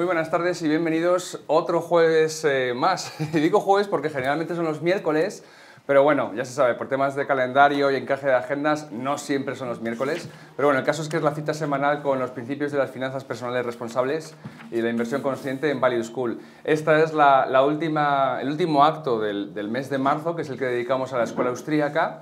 Muy buenas tardes y bienvenidos otro jueves eh, más. y digo jueves porque generalmente son los miércoles, pero bueno, ya se sabe, por temas de calendario y encaje de agendas, no siempre son los miércoles. Pero bueno, el caso es que es la cita semanal con los principios de las finanzas personales responsables y la inversión consciente en Value School. Esta es la, última, el último acto del, del mes de marzo, que es el que dedicamos a la escuela austríaca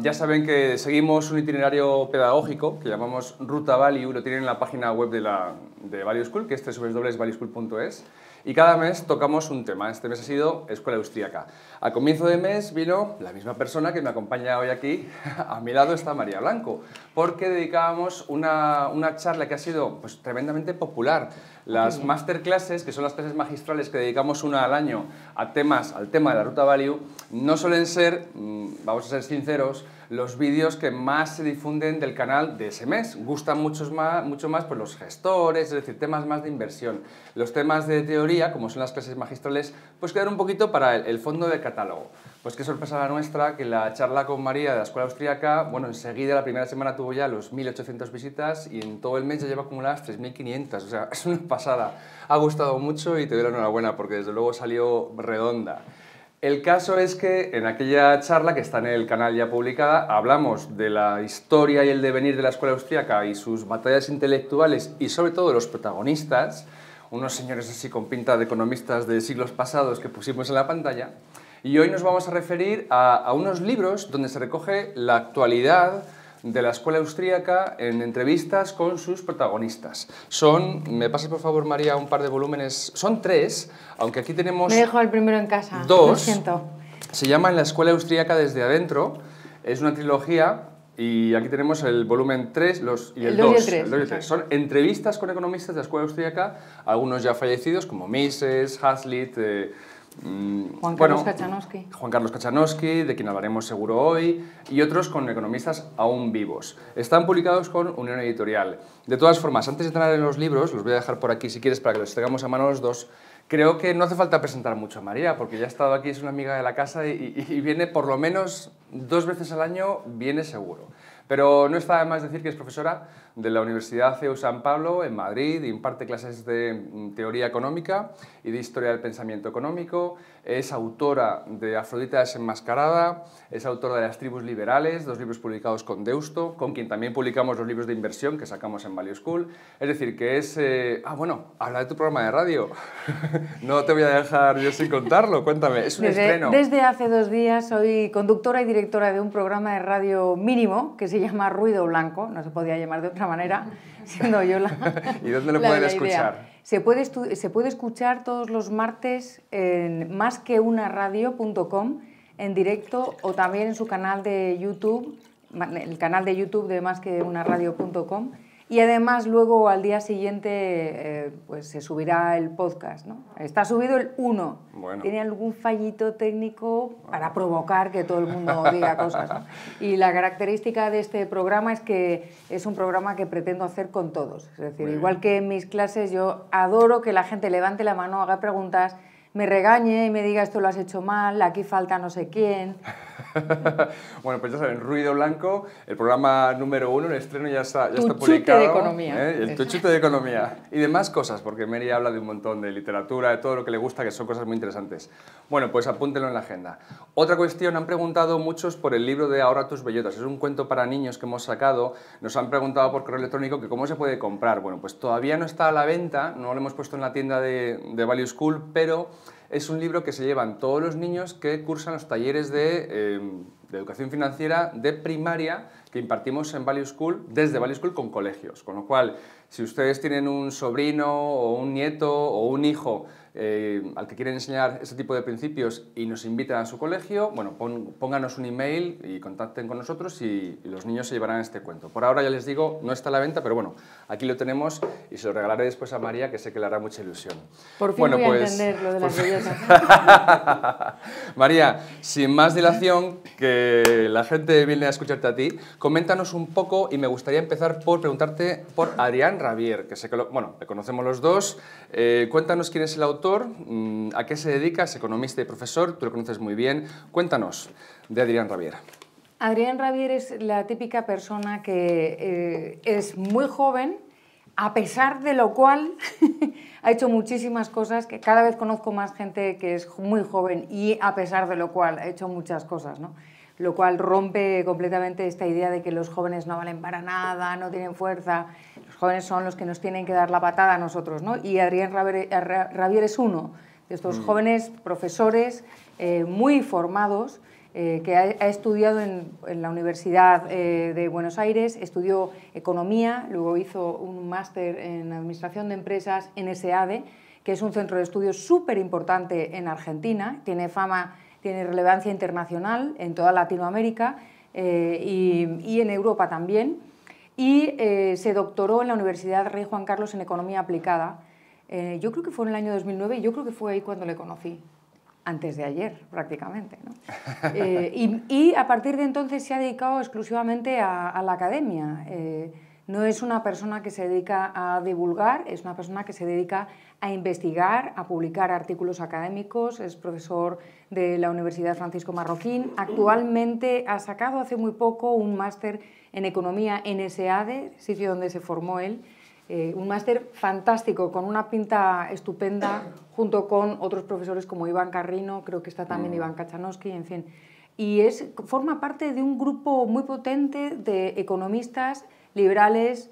ya saben que seguimos un itinerario pedagógico que llamamos Ruta Value, lo tienen en la página web de, la, de Value School, que es www.valueschool.es, y cada mes tocamos un tema. Este mes ha sido Escuela Austríaca. A comienzo de mes vino la misma persona que me acompaña hoy aquí, a mi lado está María Blanco, porque dedicábamos una, charla que ha sido pues, tremendamente popular las masterclasses, que son las clases magistrales que dedicamos una al año a temas, al tema de la ruta value, no suelen ser, mm, vamos a ser sinceros, los vídeos que más se difunden del canal de ese mes. Gustan muchos más, mucho más pues, los gestores, es decir, temas más de inversión. Los temas de teoría, como son las clases magistrales, pues quedan un poquito para el, fondo de catálogo. Pues qué sorpresa la nuestra que la charla con María de la Escuela Austriaca, bueno, enseguida la primera semana tuvo ya los 1.800 visitas y en todo el mes ya lleva acumuladas 3.500, o sea, es una pasada. Ha gustado mucho y te doy la enhorabuena porque desde luego salió redonda. El caso es que en aquella charla que está en el canal ya publicada hablamos de la historia y el devenir de la Escuela Austriaca y sus batallas intelectuales y sobre todo los protagonistas, unos señores así con pinta de economistas de siglos pasados que pusimos en la pantalla. Y hoy nos vamos a referir a, unos libros donde se recoge la actualidad de la escuela austríaca en entrevistas con sus protagonistas. Son, me pasas por favor María un par de volúmenes, son tres, aunque aquí tenemos... Me dejo el primero en casa, dos, siento. Se llama La escuela austríaca desde adentro, es una trilogía y aquí tenemos el volumen 3 los, y el, dos. el Son entrevistas con economistas de la escuela austríaca, algunos ya fallecidos como Mises, Hazlitt... Eh, Mm, Juan Carlos Juan Carlos Kachanowski, de quien hablaremos seguro hoy, y otros con economistas aún vivos. Están publicados con Unión Editorial. De todas formas, antes de entrar en los libros, los voy a dejar por aquí si quieres para que los tengamos a mano los dos. Creo que no hace falta presentar mucho a María, porque ya ha estado aquí, es una amiga de la casa y, y viene por lo menos dos veces al año, viene seguro. Pero no está de más decir que es profesora de la Universidad CEU San Pablo en Madrid, imparte clases de mm, teoría económica y de historia del pensamiento económico, es autora de Afrodita desenmascarada, es autora de Las tribus liberales, dos libros publicados con Deusto, con quien también publicamos los libros de inversión que sacamos en Value School, es decir, que es... Eh, ah, bueno, habla de tu programa de radio, no te voy a dejar yo sin contarlo, cuéntame, es un estreno. Desde hace dos días soy conductora y directora de un programa de radio mínimo que se llama Ruido Blanco, no se podía llamar de otra manera, siendo yo ¿Y dónde lo pueden escuchar? Se puede, se puede, escuchar todos los martes en más que en directo o también en su canal de YouTube, el canal de YouTube de más que y además luego al día siguiente eh, pues se subirá el podcast. ¿no? Está subido el 1. Tiene algún fallito técnico para provocar que todo el mundo diga cosas. Y la característica de este programa es que es un programa que pretendo hacer con todos. Es decir, igual que en mis clases yo adoro que la gente levante la mano, haga preguntas, me regañe y me diga esto lo has hecho mal, aquí falta no sé quién. bueno, pues ya saben, Ruido Blanco, el programa número uno, el estreno ya está, ya tu está publicado. de ¿eh? economía. El tu de economía. Y demás cosas, porque Mary habla de un montón de literatura, de todo lo que le gusta, que son cosas muy interesantes. Bueno, pues apúntenlo en la agenda. Otra cuestión, han preguntado muchos por el libro de Ahora tus bellotas. Es un cuento para niños que hemos sacado. Nos han preguntado por correo electrónico que cómo se puede comprar. Bueno, pues todavía no está a la venta, no lo hemos puesto en la tienda de, de Value School, pero es un libro que se llevan todos los niños que cursan los talleres de, em, educación financiera de primaria que impartimos en Value School, desde Value School con colegios. Con lo cual, si ustedes tienen un sobrino o un nieto o un hijo eh, al que quieren enseñar ese tipo de principios y nos invitan a su colegio, bueno, pónganos un email y contacten con nosotros y, los niños se llevarán este cuento. Por ahora ya les digo, no está a la venta, pero bueno, aquí lo tenemos y se lo regalaré después a María, que sé que le hará mucha ilusión. Por fin bueno, voy pues, a entender lo de las belleza. María, sin más dilación, que la gente viene a escucharte a ti, coméntanos un poco y me gustaría empezar por preguntarte por Adrián Ravier, que sé que, lo, bueno, le conocemos los dos. Eh, cuéntanos quién es el autor Mm, ¿a qué se dedica? Es economista y profesor, tú lo conoces muy bien. Cuéntanos de Adrián Raviera. Adrián Ravier es la típica persona que eh, es muy joven, a pesar de lo cual ha hecho muchísimas cosas, que cada vez conozco más gente que es muy joven y a pesar de lo cual ha hecho muchas cosas, ¿no? lo cual rompe completamente esta idea de que los jóvenes no valen para nada, no tienen fuerza. Los jóvenes son los que nos tienen que dar la patada a nosotros, ¿no? Y Adrián eh, Rabier, es uno de estos mm. jóvenes profesores eh, muy formados eh, que ha, estudiado en, la Universidad de Buenos Aires, estudió economía, luego hizo un máster en administración de empresas en SEADE, que es un centro de estudios súper importante en Argentina, tiene fama tiene relevancia internacional en toda Latinoamérica eh, y, en Europa también. Y eh, se doctoró en la Universidad Rey Juan Carlos en Economía Aplicada. Eh, yo creo que fue en el año 2009 y yo creo que fue ahí cuando le conocí, antes de ayer prácticamente. y, a partir de entonces se ha dedicado exclusivamente a, a la academia no es una persona que se dedica a divulgar, es una persona que se dedica a investigar, a publicar artículos académicos, es profesor de la Universidad Francisco Marroquín, actualmente ha sacado hace muy poco un máster en economía en SAD, e, sitio donde se formó él, eh, un máster fantástico, con una pinta estupenda, junto con otros profesores como Iván Carrino, creo que está también mm. Iván Kachanowski, en fin. Y es, forma parte de un grupo muy potente de economistas liberales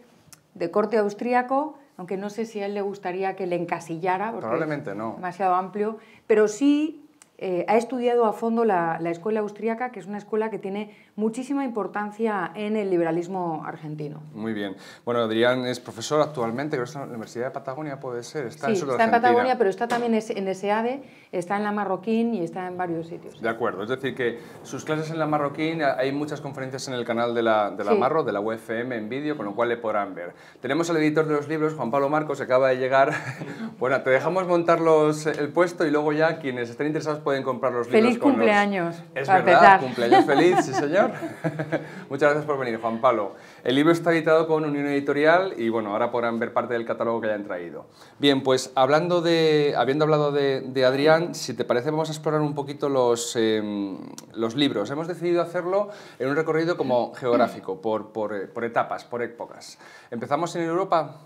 de corte austríaco, aunque no sé si a él le gustaría que le encasillara, porque Probablemente no. demasiado amplio, pero sí eh, ha estudiado a fondo la, la, escuela austríaca, que es una escuela que tiene muchísima importancia en el liberalismo argentino. Muy bien. Bueno, Adrián es profesor actualmente, creo que está en la Universidad de Patagonia, puede ser. Está sí, en está en Patagonia, pero está también en SEADE, está en la Marroquín y está en varios sitios. De acuerdo, es decir, que sus clases en la Marroquín, eh, hay muchas conferencias en el canal de la, de la Marro, de la UFM en vídeo, con lo cual le podrán ver. Tenemos al editor de los libros, Juan Pablo Marcos, acaba de llegar. bueno, te dejamos montar los, el puesto y luego ya quienes estén interesados pueden comprar los libros. Feliz cumpleaños. Es verdad, cumpleaños feliz, sí señor. Muchas gracias por venir, Juan Pablo. El libro está editado con Unión Editorial y bueno, ahora podrán ver parte del catálogo que hayan traído. Bien, pues hablando de, habiendo hablado de, Adrián, si te parece vamos a explorar un poquito los, em, los libros. Hemos decidido hacerlo en un recorrido como geográfico, eh, por, etapas, por épocas. Empezamos en Europa.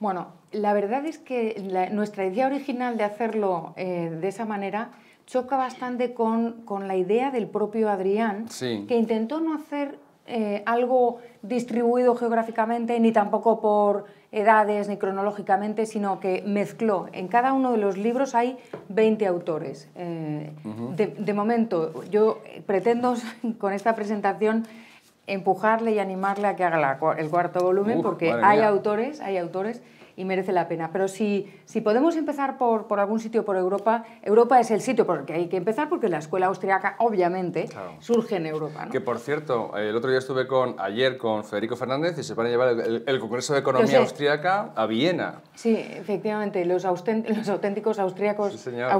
Bueno, la verdad es que nuestra idea original de hacerlo eh, de esa manera choca bastante con, la idea del propio Adrián, que intentó no hacer eh, algo distribuido geográficamente ni tampoco por edades ni cronológicamente, sino que mezcló. En cada uno de los libros hay 20 autores. Eh, de, momento, yo pretendo con esta presentación empujarle y animarle a que haga el cuarto volumen, porque hay autores, hay autores y merece la pena. Pero si, si podemos empezar por, por algún sitio por Europa, Europa es el sitio por el que hay que empezar porque la escuela austriaca obviamente surge en Europa. Que por cierto, el otro día estuve con, ayer con Federico Fernández y se van a llevar el, Congreso de Economía Austriaca a Viena. Sí, efectivamente, los, los auténticos austriacos Sí, señor,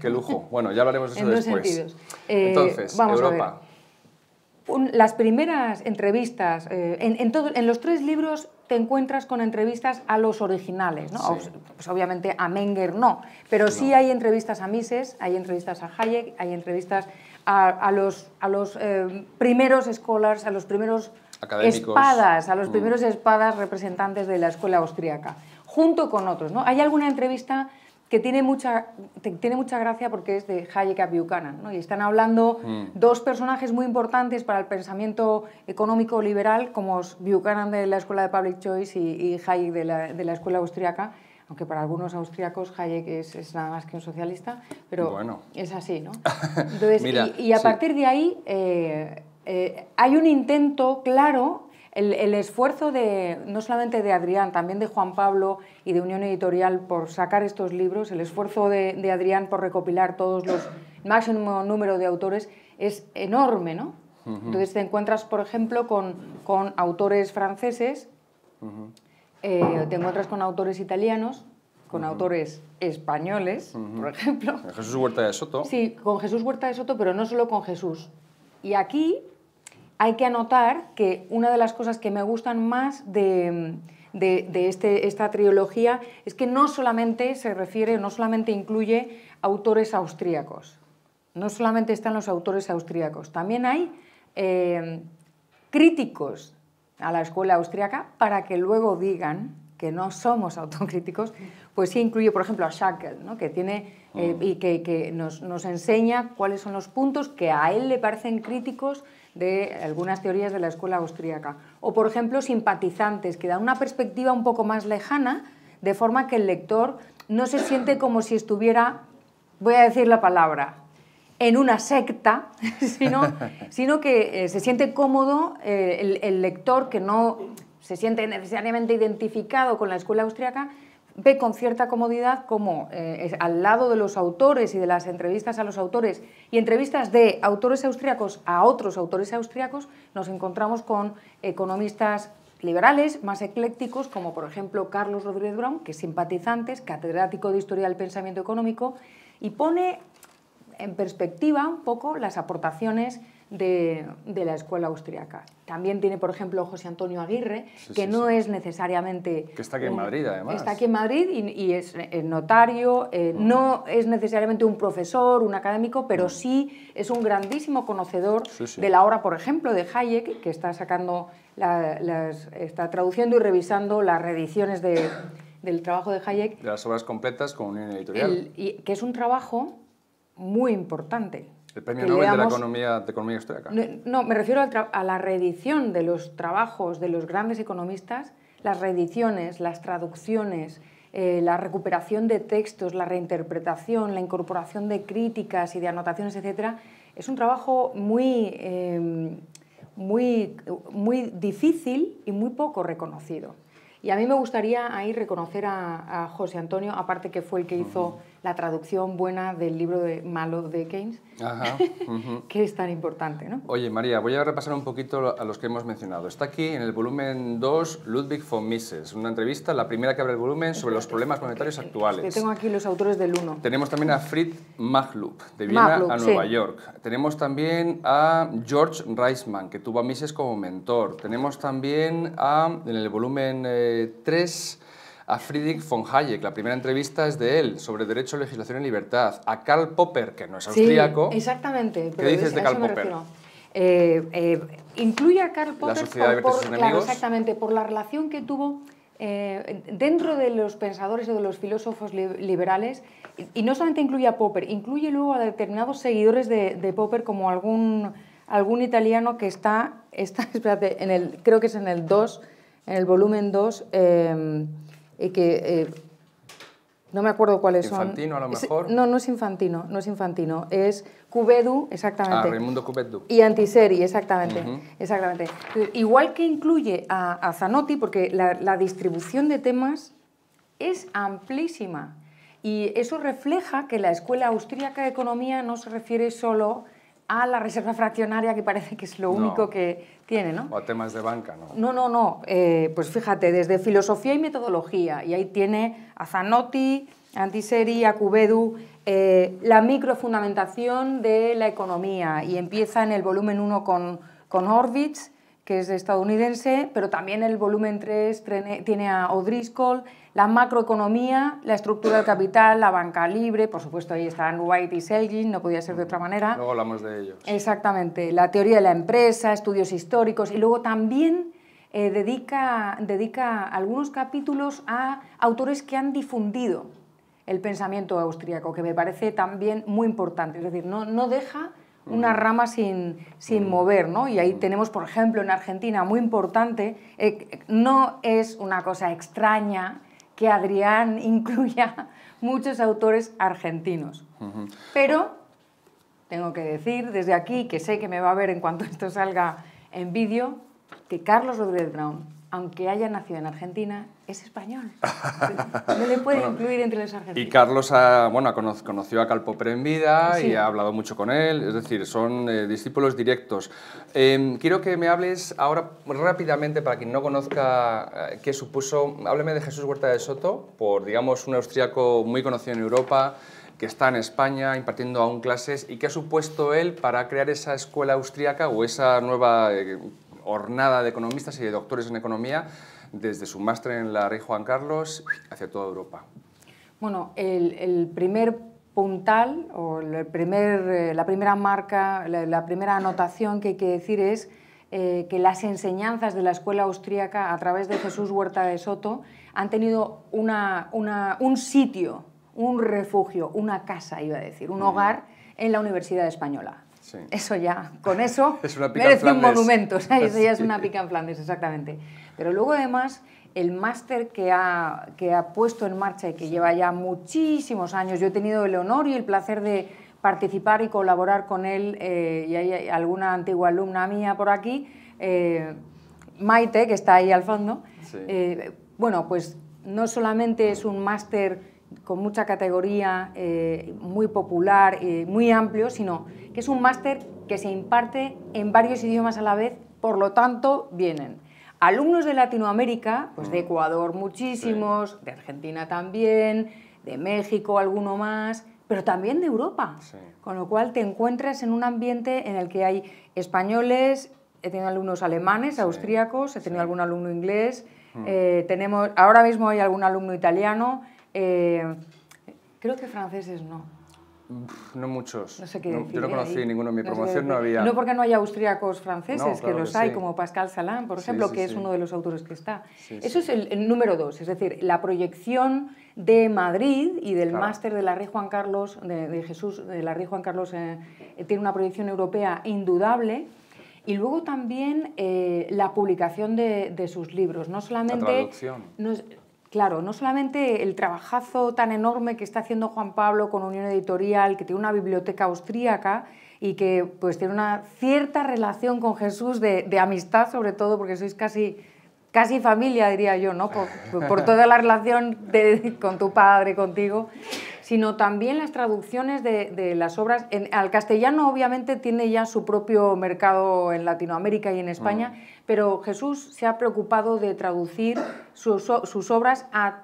Qué lujo. Bueno, ya hablaremos de eso después. sentidos. Eh, Entonces, vamos Europa. A ver. las primeras entrevistas, eh, en, en los tres libros te encuentras con entrevistas a los originales, ¿no? Pues obviamente a Menger no, pero sí hay entrevistas a Mises, hay entrevistas a Hayek, hay entrevistas a, los, a los eh, primeros scholars, a los primeros espadas, a los mm. primeros espadas representantes de la escuela austríaca, junto con otros, ¿no? Hay alguna entrevista que tiene mucha, tiene mucha gracia porque es de Hayek a Buchanan, ¿no? y están hablando mm. dos personajes muy importantes para el pensamiento económico liberal, como Buchanan de la Escuela de Public Choice y, Hayek de la, de la Escuela Austriaca, aunque para algunos austriacos Hayek es, nada más que un socialista, pero es así, ¿no? y, a partir de ahí eh, eh, hay un intento claro el, esfuerzo de, no solamente de Adrián, también de Juan Pablo y de Unión Editorial por sacar estos libros, el esfuerzo de, Adrián por recopilar todos los máximo número de autores es enorme, ¿no? Entonces te encuentras, por ejemplo, con, autores franceses, eh, te encuentras con autores italianos, con autores españoles, por ejemplo. Jesús Huerta de Soto. Sí, con Jesús Huerta de Soto, pero no solo con Jesús. Y aquí hay que anotar que una de las cosas que me gustan más de, este, esta trilogía es que no solamente se refiere, no solamente incluye autores austríacos, no solamente están los autores austríacos, también hay eh, críticos a la escuela austríaca para que luego digan que no somos autocríticos, pues sí incluye, por ejemplo, a Schackel que tiene eh, y que, nos, enseña cuáles son los puntos que a él le parecen críticos de algunas teorías de la escuela austríaca. O, por ejemplo, simpatizantes, que dan una perspectiva un poco más lejana, de forma que el lector no se siente como si estuviera, voy a decir la palabra, en una secta, sino, que eh, se siente cómodo eh, el, el lector que no se siente necesariamente identificado con la escuela austríaca, ve con cierta comodidad como eh, al lado de los autores y de las entrevistas a los autores y entrevistas de autores austriacos a otros autores austriacos, nos encontramos con economistas liberales más eclécticos, como por ejemplo Carlos Rodríguez Brown, que es simpatizante, es catedrático de Historia del Pensamiento Económico, y pone en perspectiva un poco las aportaciones de, la escuela austriaca. También tiene, por ejemplo, José Antonio Aguirre, que no es necesariamente... Que está aquí en Madrid, además. Está aquí en Madrid y, es notario, eh, ah. no es necesariamente un profesor, un académico, pero ah. sí es un grandísimo conocedor de la obra, por ejemplo, de Hayek, que está sacando, la, está traduciendo y revisando las reediciones del trabajo de Hayek. De las obras completas con Unión editorial. y, que es un trabajo muy importante, el premio Nobel de la economía, de economía histórica. No, me refiero a la reedición de los trabajos de los grandes economistas, las reediciones, las traducciones, eh, la recuperación de textos, la reinterpretación, la incorporación de críticas y de anotaciones, etc., es un trabajo muy, em, muy, muy difícil y muy poco reconocido. Y a mí me gustaría ahí reconocer a, a José Antonio, aparte que fue el que hizo la traducción buena del libro de malo de Keynes, Ajá, que es tan importante. ¿no? Oye, María, voy a repasar un poquito a los que hemos mencionado. Está aquí en el volumen 2 Ludwig von Mises, una entrevista, la primera que abre el volumen, sobre los problemas monetarios actuales. Yo tengo aquí los autores del 1. Tenemos también a Fritz Maglup, de Viena a Nueva York. Tenemos también a George Reisman, que tuvo a Mises como mentor. Tenemos también a, en el volumen 3... Eh, a Friedrich von Hayek, la primera entrevista es de él, sobre derecho, legislación y libertad, a Karl Popper, que no es austríaco. exactamente. ¿Qué dices de Karl Popper? Eh, eh, incluye a Karl Popper por, claro, exactamente, por la relación que tuvo eh, dentro de los pensadores o de los filósofos liberales, y, no solamente incluye a Popper, incluye luego a determinados seguidores de, Popper como algún, algún italiano que está, está en el, creo que es en el 2, en el volumen 2 que eh, no me acuerdo cuáles son. Infantino, a lo mejor. no, no es infantino, no es infantino. Es Cubedu, exactamente. Ah, Raimundo Cubedu. Y Antiseri, exactamente. exactamente. Igual que incluye a, Zanotti, porque la, distribución de temas es amplísima. Y eso refleja que la Escuela Austríaca de Economía no se refiere solo a la reserva fraccionaria, que parece que es lo único que o a temas de banca, ¿no? No, no, no. Eh, pues fíjate, desde filosofía y metodología, y ahí tiene a Zanotti, a Antiseri, a Cubedu, eh, la microfundamentación de la economía, y empieza en el volumen 1 con, con Horvitz, que es estadounidense, pero también el volumen 3 tiene a O'Driscoll, la macroeconomía, la estructura del capital, la banca libre, por supuesto ahí están White y Selgin, no podía ser de otra manera. Luego hablamos de ellos. Exactamente, la teoría de la empresa, estudios históricos y luego también eh, dedica, dedica algunos capítulos a autores que han difundido el pensamiento austríaco, que me parece también muy importante, es decir, no, no deja una mm. rama sin, sin mm. mover, Y ahí mm. tenemos, por ejemplo, en Argentina, muy importante, eh, no es una cosa extraña que Adrián incluya muchos autores argentinos. Pero tengo que decir desde aquí, que sé que me va a ver en cuanto esto salga en vídeo, que Carlos Rodríguez Brown aunque haya nacido en Argentina, es español. No le puede incluir entre los argentinos. Y Carlos ha, bueno, conoció a Calpopre en vida y ha hablado mucho con él, es decir, son eh, discípulos directos. Em, quiero que me hables ahora rápidamente, para quien no conozca eh, qué supuso, hábleme de Jesús Huerta de Soto, por, digamos, un austriaco muy conocido en Europa, que está en España impartiendo aún clases y qué ha supuesto él para crear esa escuela austríaca o esa nueva eh, hornada de economistas y de doctores en economía, desde su máster en la Rey Juan Carlos hacia toda Europa. Bueno, el, primer puntal o el primer, eh, la primera marca, la, primera anotación que hay que decir es eh, que las enseñanzas de la escuela austríaca a través de Jesús Huerta de Soto han tenido un sitio, un refugio, una casa, iba a decir, un hogar en la Universidad Española. Eso ya, con eso es merece un monumento, eso ya es una pica en Flandes, exactamente. Pero luego además el máster que ha, que ha puesto en marcha y que lleva ya muchísimos años, yo he tenido el honor y el placer de participar y colaborar con él, eh, y hay alguna antigua alumna mía por aquí, eh, Maite, que está ahí al fondo, eh, bueno, pues no solamente es un máster con mucha categoría, muy popular, muy amplio, sino que es un máster que se imparte en varios idiomas a la vez, por lo tanto vienen alumnos de Latinoamérica, pues de mm. Ecuador muchísimos, de Argentina también, de México alguno más, pero también de Europa, con lo cual te encuentras en un ambiente en el que hay españoles, he tenido alumnos alemanes, austríacos, he tenido algún alumno inglés, mm. eh, tenemos, ahora mismo hay algún alumno italiano, eh, creo que franceses no. No muchos. No yo no conocí ninguno en mi promoción, no había. No porque no haya austríacos franceses, que los hay, como Pascal Salam, por ejemplo, que es uno de los autores que está. Eso es el, número dos, es decir, la proyección de Madrid y del máster de la Rey Juan Carlos, de, Jesús, de la Rey Juan Carlos, eh, eh, tiene una proyección europea indudable. Y luego también eh, la publicación de, sus libros, no solamente... Claro, no solamente el trabajazo tan enorme que está haciendo Juan Pablo con Unión Editorial, que tiene una biblioteca austríaca y que pues tiene una cierta relación con Jesús de, de amistad sobre todo, porque sois casi casi familia, diría yo, ¿no? Por, toda la relación con tu padre, contigo, sino también las traducciones de, las obras. al castellano, obviamente, tiene ya su propio mercado en Latinoamérica y en España, mm. pero Jesús se ha preocupado de traducir sus, sus obras a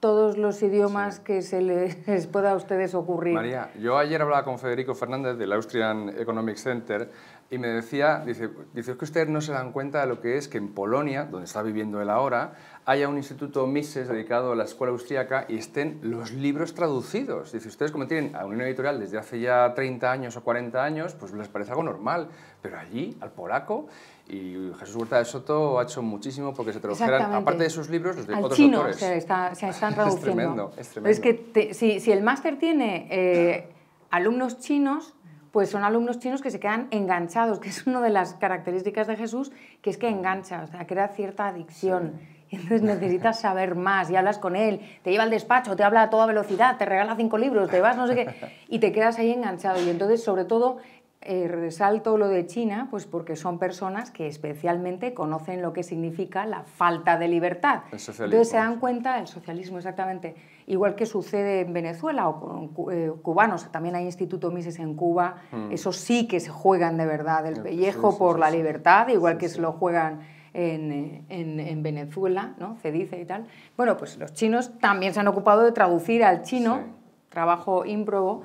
todos los idiomas que se les pueda a ustedes ocurrir. María, yo ayer hablaba con Federico Fernández del Austrian Economic Center y me decía, dice, dice que ustedes no se dan cuenta de lo que es que en Polonia, donde está viviendo él ahora, haya un instituto Mises dedicado a la escuela austríaca y estén los libros traducidos. Dice, ustedes como tienen a Unión Editorial desde hace ya 30 años o 40 años, pues les parece algo normal, pero allí, al polaco, y Jesús Huerta de Soto ha hecho muchísimo porque se tradujeran, aparte de sus libros, los de otros chino autores. Se, está, se están traduciendo. es tremendo, es tremendo. Es que si, si, el máster tiene eh, alumnos chinos, pues son alumnos chinos que se quedan enganchados, que es una de las características de Jesús, que es que engancha, o sea, crea cierta adicción. Entonces necesitas saber más y hablas con él, te lleva al despacho, te habla a toda velocidad, te regala cinco libros, te vas no sé qué, y te quedas ahí enganchado. Y entonces, sobre todo, eh, resalto lo de China, pues porque son personas que especialmente conocen lo que significa la falta de libertad. Entonces se dan cuenta, el socialismo exactamente, igual que sucede en Venezuela o con eh, cubanos, también hay Instituto Mises en Cuba, eso hmm. esos sí que se juegan de verdad el pellejo por la libertad, igual que se lo juegan eh, en, Venezuela, ¿no? se dice y tal. Bueno, pues los chinos también se han ocupado de traducir al chino, trabajo ímprobo,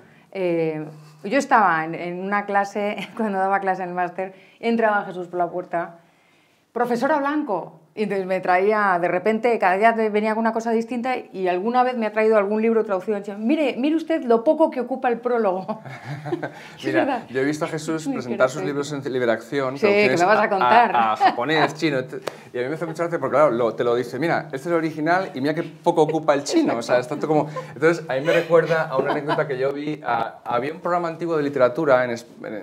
yo estaba en, una clase, cuando daba clase en el máster, entraba Jesús por la puerta, profesora Blanco, y entonces me traía, de repente, cada día venía alguna cosa distinta y alguna vez me ha traído algún libro traducido. en mire, mire usted lo poco que ocupa el prólogo. Mira, yo he visto a Jesús presentar sus libros en liberación Sí, que me vas a contar. A, japonés, chino. Y a mí me hace mucha gracia porque, claro, te lo dice, mira, este es el original y mira que poco ocupa el chino. O sea, es tanto como... Entonces, a mí me recuerda a una anécdota que yo vi. había un programa antiguo de literatura en,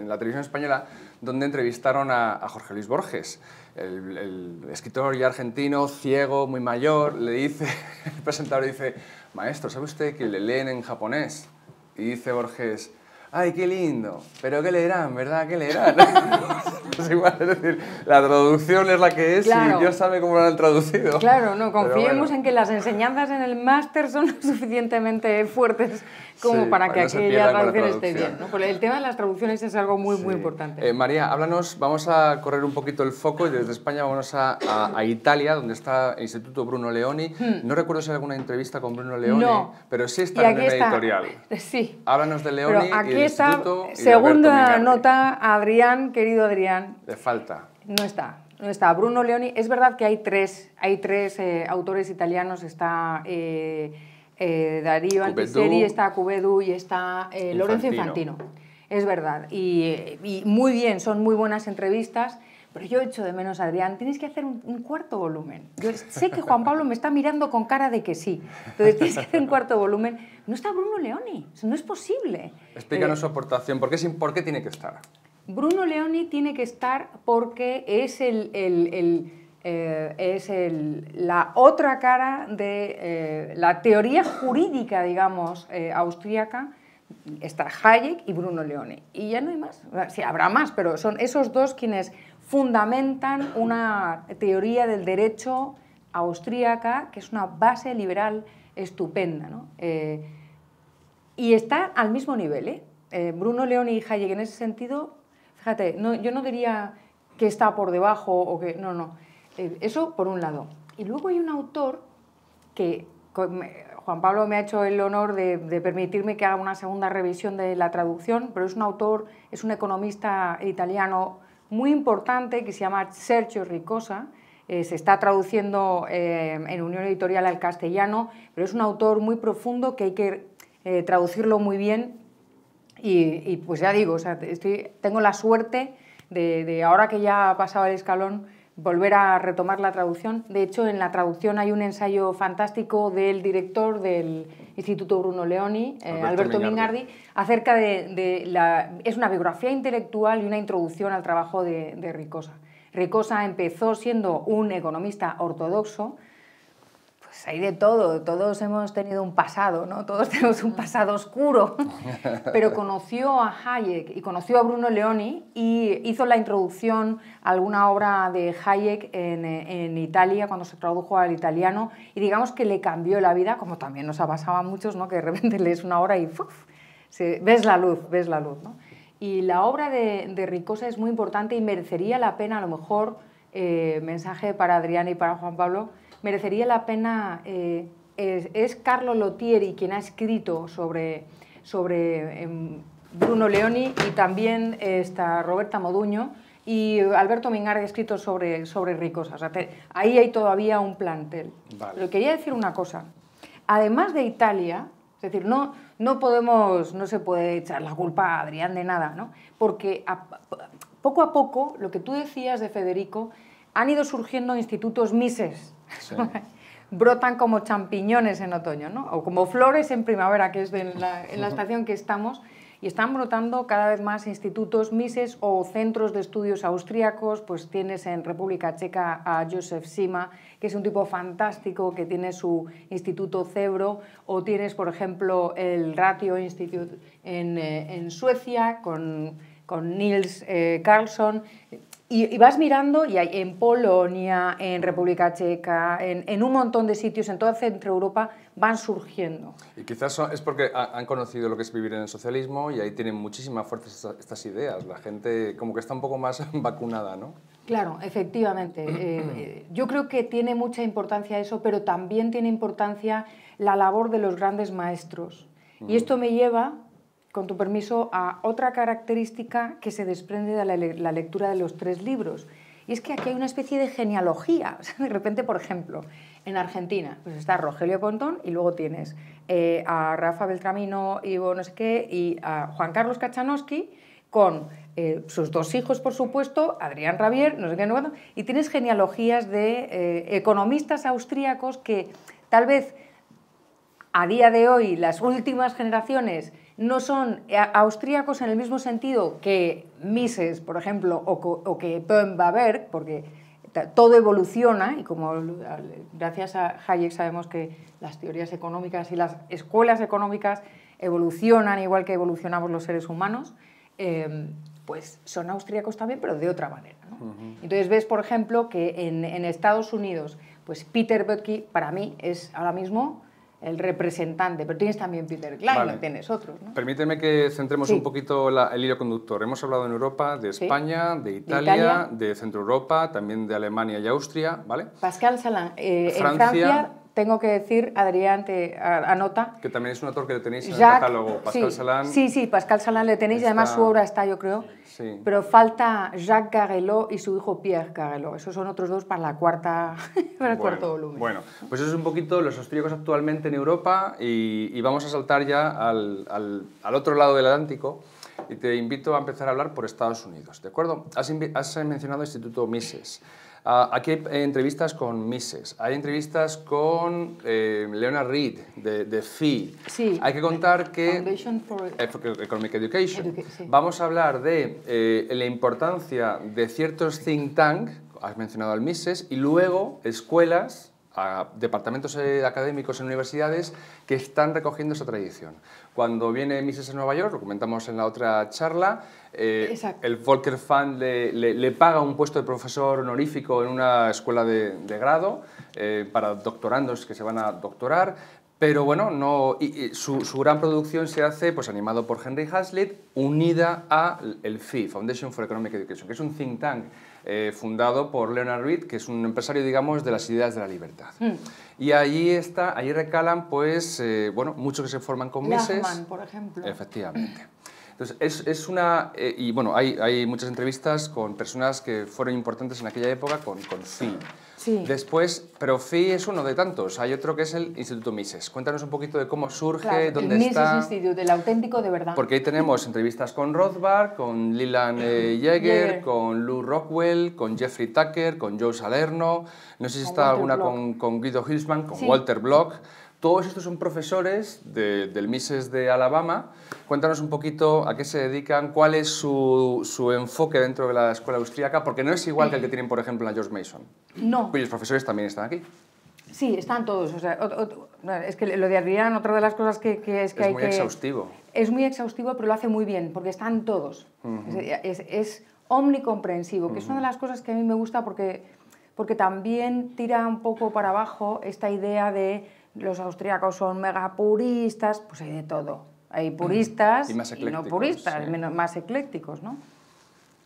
la televisión española donde entrevistaron a, a Jorge Luis Borges el, escritor ya argentino, ciego, muy mayor, le dice, el presentador dice, maestro, ¿sabe usted que le leen en japonés? Y dice Borges, ¡ay, qué lindo! Pero ¿qué leerán, verdad? ¿Qué leerán? es igual, es decir, la traducción es la que es y Dios sabe cómo lo han traducido. Claro, no, confiemos en que las enseñanzas en el máster son lo suficientemente fuertes como para, que aquella traducción, esté bien. el tema de las traducciones es algo muy, muy importante. Eh, María, háblanos, vamos a correr un poquito el foco y desde España vamos a, Italia, donde está el Instituto Bruno Leoni. Hmm. No recuerdo si hay alguna entrevista con Bruno Leoni, pero sí está en el editorial. Sí. Háblanos de Leoni aquí y Instituto Segunda nota, Adrián, querido Adrián. Le falta. No está. No está. Bruno Leoni, es verdad que hay tres, hay tres eh, autores italianos, está... Eh, eh, Darío Antiseri, está Cubedu y está eh, Lorenzo Infantino. Es verdad. Y, muy bien, son muy buenas entrevistas. Pero yo echo de menos, Adrián, tienes que hacer un, cuarto volumen. Yo sé que Juan Pablo me está mirando con cara de que sí. Entonces tienes que hacer un cuarto volumen. No está Bruno Leoni, no es posible. Explícanos eh, su aportación, ¿por qué, ¿por tiene que estar? Bruno Leoni tiene que estar porque es el, el eh, es la otra cara de eh, la teoría jurídica, digamos, eh, austríaca. Está Hayek y Bruno Leone. Y ya no hay más. Sí, habrá más, pero son esos dos quienes fundamentan una teoría del derecho austríaca, que es una base liberal estupenda. y está al mismo nivel. Bruno Leone y Hayek, en ese sentido, fíjate, yo no diría que está por debajo o que... No, no eh, eso por un lado. Y luego hay un autor que Juan Pablo me ha hecho el honor de, permitirme que haga una segunda revisión de la traducción, pero es un autor, es un economista italiano muy importante que se llama Sergio Ricosa. Eh, se está traduciendo eh, en Unión Editorial al castellano, pero es un autor muy profundo que hay que traducirlo muy bien. Y, pues ya digo, tengo la suerte de ahora que ya ha pasado el escalón volver a retomar la traducción. De hecho, en la traducción hay un ensayo fantástico del director del Instituto Bruno Leoni, eh, Alberto, Mingardi, acerca de, la... Es una biografía intelectual y una introducción al trabajo de, de Ricosa. Ricosa empezó siendo un economista ortodoxo, pues hay de todo, todos hemos tenido un pasado, ¿no? Todos tenemos un pasado oscuro, pero conoció a Hayek y conoció a Bruno Leoni y hizo la introducción a alguna obra de Hayek en, en Italia cuando se tradujo al italiano y digamos que le cambió la vida, como también nos ha pasado a muchos, ¿no? Que de repente lees una obra y ves la luz, ves la luz, ¿no? Y la obra de, de Ricosa es muy importante y merecería la pena a lo mejor... Eh, mensaje para Adriana y para Juan Pablo, merecería la pena, eh, es, Carlos Carlo Lottieri quien ha escrito sobre, sobre em, Bruno Leoni y también está Roberta Moduño y Alberto Mingar ha escrito sobre, sobre Ricosa. ahí hay todavía un plantel. Pero quería decir una cosa. Además de Italia, es decir, no, no podemos, no se puede echar la culpa a Adrián de nada, Porque poco a poco, lo que tú decías de Federico, han ido surgiendo institutos Mises, brotan como champiñones en otoño, ¿no? O como flores en primavera, que es en, la, estación que estamos. Y están brotando cada vez más institutos Mises o centros de estudios austríacos. Pues tienes en República Checa a Josef Sima, que es un tipo fantástico, que tiene su instituto Cebro. O tienes, por ejemplo, el Ratio Institute en, eh, Suecia, con, con Nils eh, Carlson y, vas mirando y hay en Polonia, en República Checa, en, un montón de sitios, en toda Centro Europa, van surgiendo. Y quizás es porque han conocido lo que es vivir en el socialismo y ahí tienen muchísimas fuerzas estas, ideas. La gente como que está un poco más vacunada, ¿no? Claro, efectivamente. Eh, eh, yo creo que tiene mucha importancia eso, pero también tiene importancia la labor de los grandes maestros. Y mm. esto me lleva con tu permiso, a otra característica que se desprende de la, lectura de los tres libros. Y es que aquí hay una especie de genealogía. de repente, por ejemplo, en Argentina, pues está Rogelio Pontón y luego tienes eh, a Rafa Beltramino y no sé qué, y a Juan Carlos Kachanowski con eh, sus dos hijos, por supuesto, Adrián Ravier, no sé qué, no y tienes genealogías de eh, economistas austríacos que tal vez a día de hoy las últimas generaciones no son eh, austríacos en el mismo sentido que Mises, por ejemplo, o, o que bawerk porque todo evoluciona y como gracias a Hayek sabemos que las teorías económicas y las escuelas económicas evolucionan igual que evolucionamos los seres humanos, em, pues son austríacos también, pero de otra manera. Entonces ves, por ejemplo, que en, Estados Unidos, pues Peter Böttke para mí es ahora mismo el representante, pero tienes también Peter Klein, tienes otros. ¿no? Permíteme que centremos un poquito el hilo conductor. Hemos hablado en Europa de España, de, Italia, de, Centro Europa, también de Alemania y Austria, ¿vale? Pascal Salán, eh, en Francia tengo que decir, Adrián, te anota. Que también es un autor que le tenéis en el catálogo, Pascal sí, Salán. Sí, sí, Pascal Salán le tenéis, y además su obra está, yo creo. Pero falta Jacques Garelo y su hijo Pierre Garelo. Esos son otros dos para, la cuarta, para el cuarto volumen. Bueno, pues eso es un poquito los austríacos actualmente en Europa y, vamos a saltar ya al, al, otro lado del Atlántico y te invito a empezar a hablar por Estados Unidos, ¿de acuerdo? Has, has mencionado el Instituto Mises. Ah, aquí hay eh, entrevistas con Mises, hay entrevistas con eh, Leona Reed, de, de FI. Sí. Hay que contar que... Eh, Economic Education. Vamos a hablar de la importancia de ciertos think tank, has mencionado al Mises, y luego escuelas, ah, departamentos académicos en universidades que están recogiendo esa tradición. Cuando viene Mises a Nueva York, lo comentamos en la otra charla, eh, el Volker Fund le, paga un puesto de profesor honorífico en una escuela de, grado eh, para doctorandos que se van a doctorar. Pero bueno, no, su, gran producción se hace pues, animado por Henry Hazlitt, unida a el FI, Foundation for Economic Education, que es un think tank eh, fundado por Leonard Reed, que es un empresario, digamos, de las ideas de la libertad. Mm. Y allí, está, allí recalan, pues, eh, bueno, muchos que se forman con Mises. Lachman, por ejemplo. Efectivamente. Entonces, es, es una... Eh, y bueno, hay, hay, muchas entrevistas con personas que fueron importantes en aquella época con, con Sí. Después, Profi es uno de tantos. Hay otro que es el Instituto Mises. Cuéntanos un poquito de cómo surge, dónde el Mises Institute, el auténtico de verdad. Porque ahí tenemos entrevistas con Rothbard, con Leland eh, con Lou Rockwell, con Jeffrey Tucker, con Joe Salerno. No sé si está alguna con, Guido Hilsman, con Walter Block. Todos estos son profesores del Mises de Alabama. Cuéntanos un poquito a qué se dedican, cuál es su, su, enfoque dentro de la escuela austríaca, porque no es igual que el que tienen, por ejemplo, la George Mason. No. los profesores también están aquí. Sí, están todos. O sea, es que lo de Adrián, otra de las cosas que, que es que hay que... Es muy exhaustivo. Es muy exhaustivo, pero lo hace muy bien, porque están todos. es, omnicomprensivo, que es una de las cosas que a mí me gusta porque, porque también tira un poco para abajo esta idea de los austriacos son mega puristas, pues hay de todo. Hay mm. puristas y, más no puristas, menos, más eclécticos, ¿no?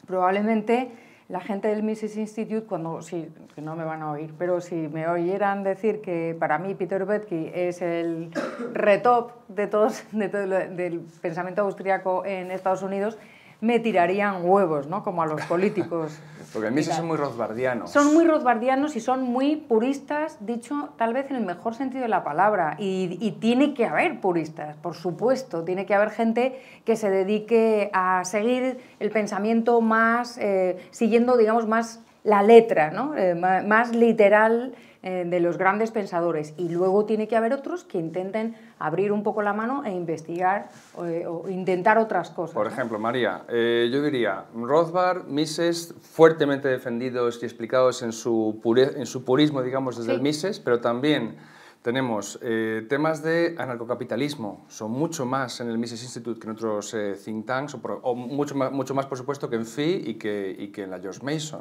Probablemente la gente del Mises Institute, cuando, sí, que no me van a oír, pero si me oyeran decir que para mí Peter Bethke es el retop de todos, del pensamiento austriaco en Estados Unidos, me tirarían huevos, ¿no? Como a los políticos. Porque a mí son muy rosbardianos. Son muy rosbardianos y son muy puristas, dicho tal vez en el mejor sentido de la palabra. Y, tiene que haber puristas, por supuesto. Tiene que haber gente que se dedique a seguir el pensamiento más, eh, siguiendo, digamos, más la letra, ¿no? Eh, más literal eh, de los grandes pensadores y luego tiene que haber otros que intenten abrir un poco la mano e investigar eh, o, intentar otras cosas. Por ejemplo, María, eh, yo diría, Rothbard, Mises, fuertemente defendidos y explicados en su, en su purismo, digamos, desde el Mises, pero también tenemos eh, temas de anarcocapitalismo, son mucho más en el Mises Institute que en otros eh, think tanks, o, mucho, más, mucho más por supuesto que en FI y que, en la George Mason.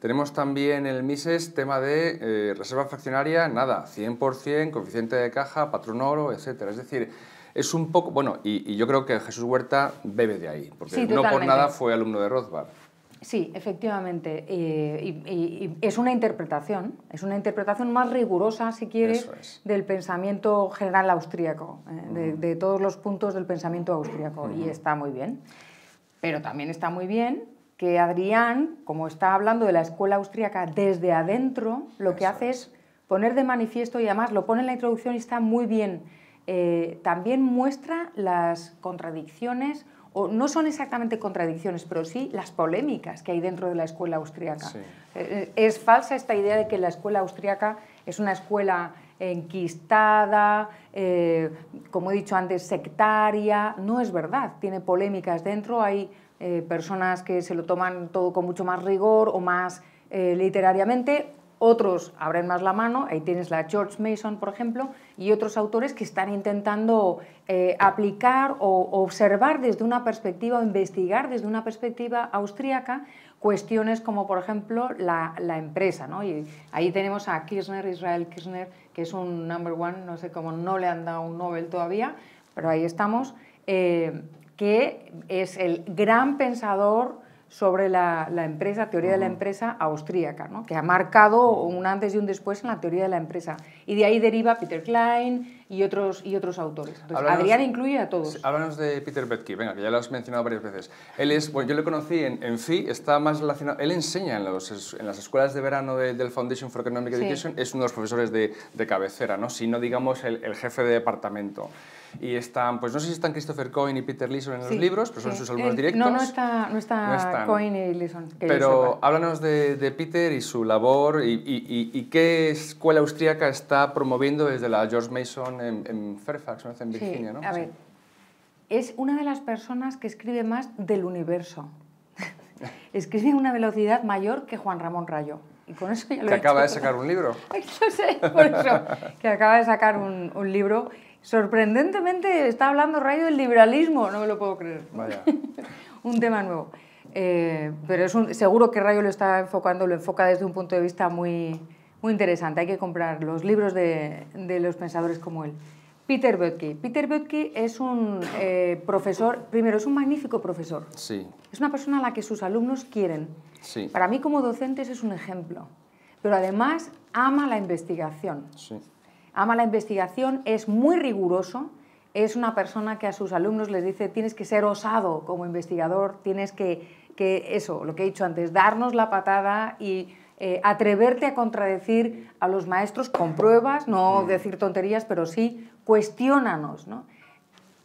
Tenemos también en el Mises tema de eh, reserva fraccionaria, nada, 100%, coeficiente de caja, patrón oro, etc. Es decir, es un poco, bueno, y, yo creo que Jesús Huerta bebe de ahí, porque no por nada fue alumno de Rothbard. Sí, efectivamente. Eh, y, es una interpretación, es una interpretación más rigurosa, si quieres, del pensamiento general austríaco, eh, de, todos los puntos del pensamiento austríaco, y está muy bien. Pero también está muy bien que Adrián, como está hablando de la escuela austríaca desde adentro, lo que hace es. poner de manifiesto, y además lo pone en la introducción y está muy bien, eh, también muestra las contradicciones no son exactamente contradicciones, pero sí las polémicas que hay dentro de la escuela austriaca. Eh, eh, es falsa esta idea de que la escuela austriaca es una escuela enquistada, eh, como he dicho antes, sectaria. No es verdad, tiene polémicas dentro, hay personas que se lo toman todo con mucho más rigor o más literariamente, otros abren más la mano, ahí tienes la George Mason, por ejemplo, y otros autores que están intentando eh, aplicar o observar desde una perspectiva o investigar desde una perspectiva austríaca cuestiones como por ejemplo la, empresa. ¿no? Y ahí tenemos a Kirchner, Israel Kirchner, que es un number one, no sé cómo no le han dado un Nobel todavía, pero ahí estamos, eh, que es el gran pensador sobre la, empresa, teoría de la empresa austríaca, que ha marcado un antes y un después en la teoría de la empresa. Y de ahí deriva Peter Klein y otros, y otros autores. Adrián incluye a todos. Háblanos de Peter Betke, venga, que ya lo has mencionado varias veces. Él es, bueno, yo lo conocí en, en FI, está más relacionado, él enseña en, las escuelas de verano del Foundation for Economic Education, es uno de los profesores de, cabecera, ¿no? si no digamos el jefe de departamento y están, pues no sé si están Christopher Cohen y Peter Leeson en los libros, pero son sus alumnos eh, directos. No, no está, no está y Leeson. Pero háblanos de, Peter y su labor y, qué escuela austríaca está promoviendo desde la George Mason en, Fairfax, en Virginia. a ver, es una de las personas que escribe más del universo. escribe a una velocidad mayor que Juan Ramón Rayo eso que acaba de sacar un libro. que acaba de sacar un, un libro. Sorprendentemente está hablando Rayo del liberalismo, no me lo puedo creer. Vaya. un tema nuevo. Eh, pero es seguro que Rayo lo está enfocando, lo enfoca desde un punto de vista muy, muy interesante. Hay que comprar los libros de, de los pensadores como él. Peter Böttke. Peter Böttke es un eh, profesor, primero, es un magnífico profesor. Sí. Es una persona a la que sus alumnos quieren. Sí. Para mí como docente ese es un ejemplo. Pero además ama la investigación. Sí. Ama la investigación, es muy riguroso, es una persona que a sus alumnos les dice tienes que ser osado como investigador, tienes que, que eso, lo que he dicho antes, darnos la patada y eh, atreverte a contradecir a los maestros con pruebas, no mm. decir tonterías, pero sí cuestiónanos, ¿no?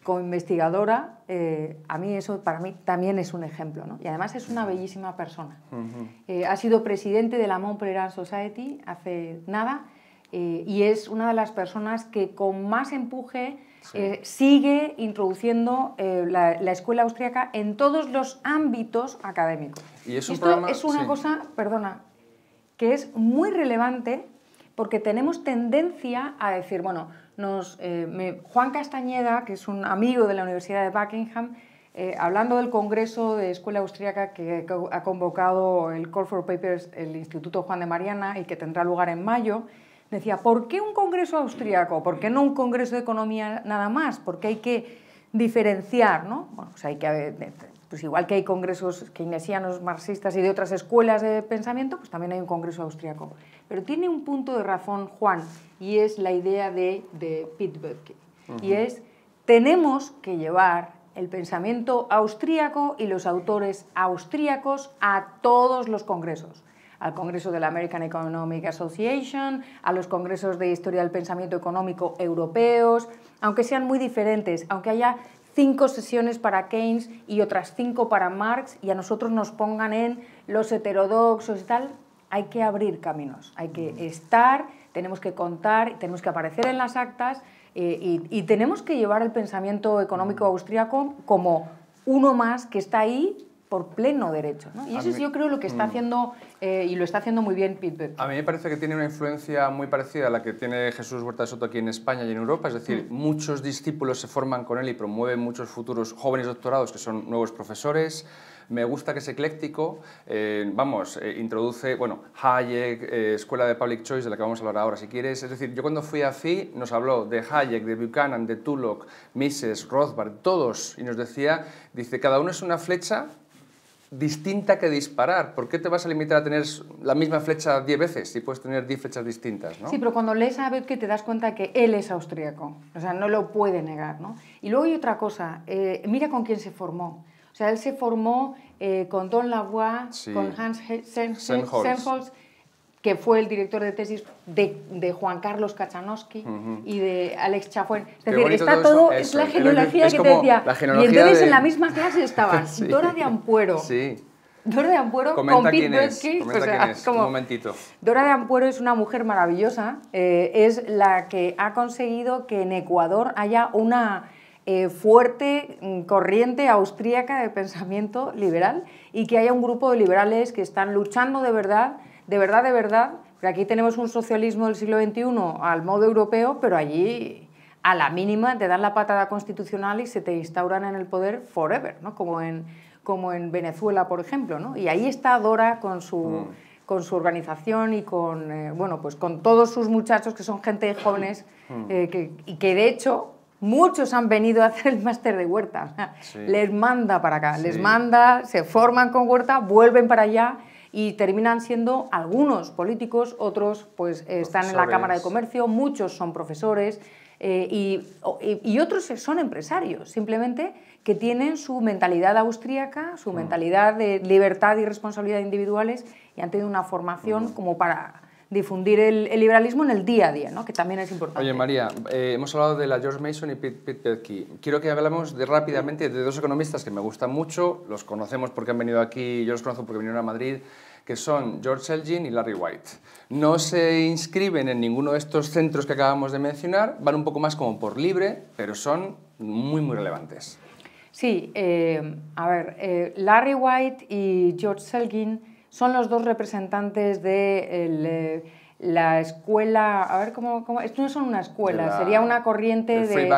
Como investigadora, eh, a mí eso para mí también es un ejemplo, ¿no? Y además es una bellísima persona. Eh, ha sido presidente de la Montpellier Society hace nada eh, y es una de las personas que con más empuje sigue introduciendo la, escuela austríaca en todos los ámbitos académicos. Y es un Esto es una cosa, perdona, que es muy relevante porque tenemos tendencia a decir, bueno, nos, eh, Juan Castañeda, que es un amigo de la Universidad de Buckingham, eh, hablando del Congreso de Escuela Austriaca que ha convocado el Call for Papers, el Instituto Juan de Mariana, y que tendrá lugar en mayo, decía, ¿por qué un Congreso austriaco? ¿Por qué no un Congreso de Economía nada más? Porque hay que diferenciar, ¿no? Bueno, pues hay que eh, pues igual que hay congresos keynesianos, marxistas y de otras escuelas de pensamiento, pues también hay un congreso austriaco. Pero tiene un punto de razón Juan y es la idea de, de Y es, tenemos que llevar el pensamiento austríaco y los autores austríacos a todos los congresos al Congreso de la American Economic Association, a los congresos de historia del pensamiento económico europeos, aunque sean muy diferentes, aunque haya cinco sesiones para Keynes y otras cinco para Marx y a nosotros nos pongan en los heterodoxos y tal, hay que abrir caminos, hay que mm. estar, tenemos que contar, tenemos que aparecer en las actas eh, y, y, tenemos que llevar el pensamiento económico mm. austríaco como uno más que está ahí por pleno derecho. Y eso es, yo creo, lo que está mm. haciendo, eh, y lo está haciendo muy bien Peter. A mí me parece que tiene una influencia muy parecida a la que tiene Jesús Huerta Soto aquí en España y en Europa, es decir, mm. muchos discípulos se forman con él y promueven muchos futuros jóvenes doctorados que son nuevos profesores, me gusta que es ecléctico, eh, vamos, eh, introduce, bueno, Hayek, Escuela de Public Choice, de la que vamos a hablar ahora si quieres, es decir, yo cuando fui a FI nos habló de Hayek, de Buchanan, de Tullock, Mises, Rothbard, todos, y nos decía, dice, cada uno es una flecha distinta que disparar. ¿Por qué te vas a limitar a tener la misma flecha 10 veces si puedes tener 10 flechas distintas? ¿no? Sí, pero cuando lees a que te das cuenta que él es austríaco, o sea, no lo puede negar. Y luego hay otra cosa, eh, mira con quién se formó. O sea, él se formó eh, con Don Lavois, con Hans Sennholz que fue el director de tesis de, Juan Carlos Kachanowski y de Alex Chafuen, Es decir, está todo, es la genealogía que te decía. y entonces en la misma clase estaban Dora de Ampuero. Sí. Dora de Ampuero con quién es, Un momentito. Dora de Ampuero es una mujer maravillosa. Eh, es la que ha conseguido que en Ecuador haya una eh, fuerte mm, corriente austríaca de pensamiento liberal y que haya un grupo de liberales que están luchando de verdad de verdad, de verdad, que aquí tenemos un socialismo del siglo XXI al modo europeo, pero allí a la mínima te dan la patada constitucional y se te instauran en el poder forever, ¿no? como, en, como en Venezuela, por ejemplo. Y ahí está Dora con su, mm. con su organización y con, eh, bueno, pues con todos sus muchachos que son gente de jóvenes mm. eh, y que de hecho muchos han venido a hacer el máster de huerta. Les manda para acá, les manda, se forman con huerta, vuelven para allá y terminan siendo algunos políticos, otros pues eh, están en la Cámara de Comercio, muchos son profesores eh, y, otros son empresarios, simplemente que tienen su mentalidad austríaca, su mm. mentalidad de libertad y responsabilidad individuales y han tenido una formación mm. como para difundir el, liberalismo en el día a día, ¿no? que también es importante. Oye, María, eh, hemos hablado de la George Mason y Pete, Pete Quiero que hablemos de, rápidamente de dos economistas que me gustan mucho, los conocemos porque han venido aquí, yo los conozco porque vinieron a Madrid, que son George Selgin y Larry White. No se inscriben en ninguno de estos centros que acabamos de mencionar, van un poco más como por libre, pero son muy, muy relevantes. Sí, eh, a ver, eh, Larry White y George Selgin son los dos representantes de eh, la escuela, a ver cómo, cómo esto no son una escuela, sería una corriente de free,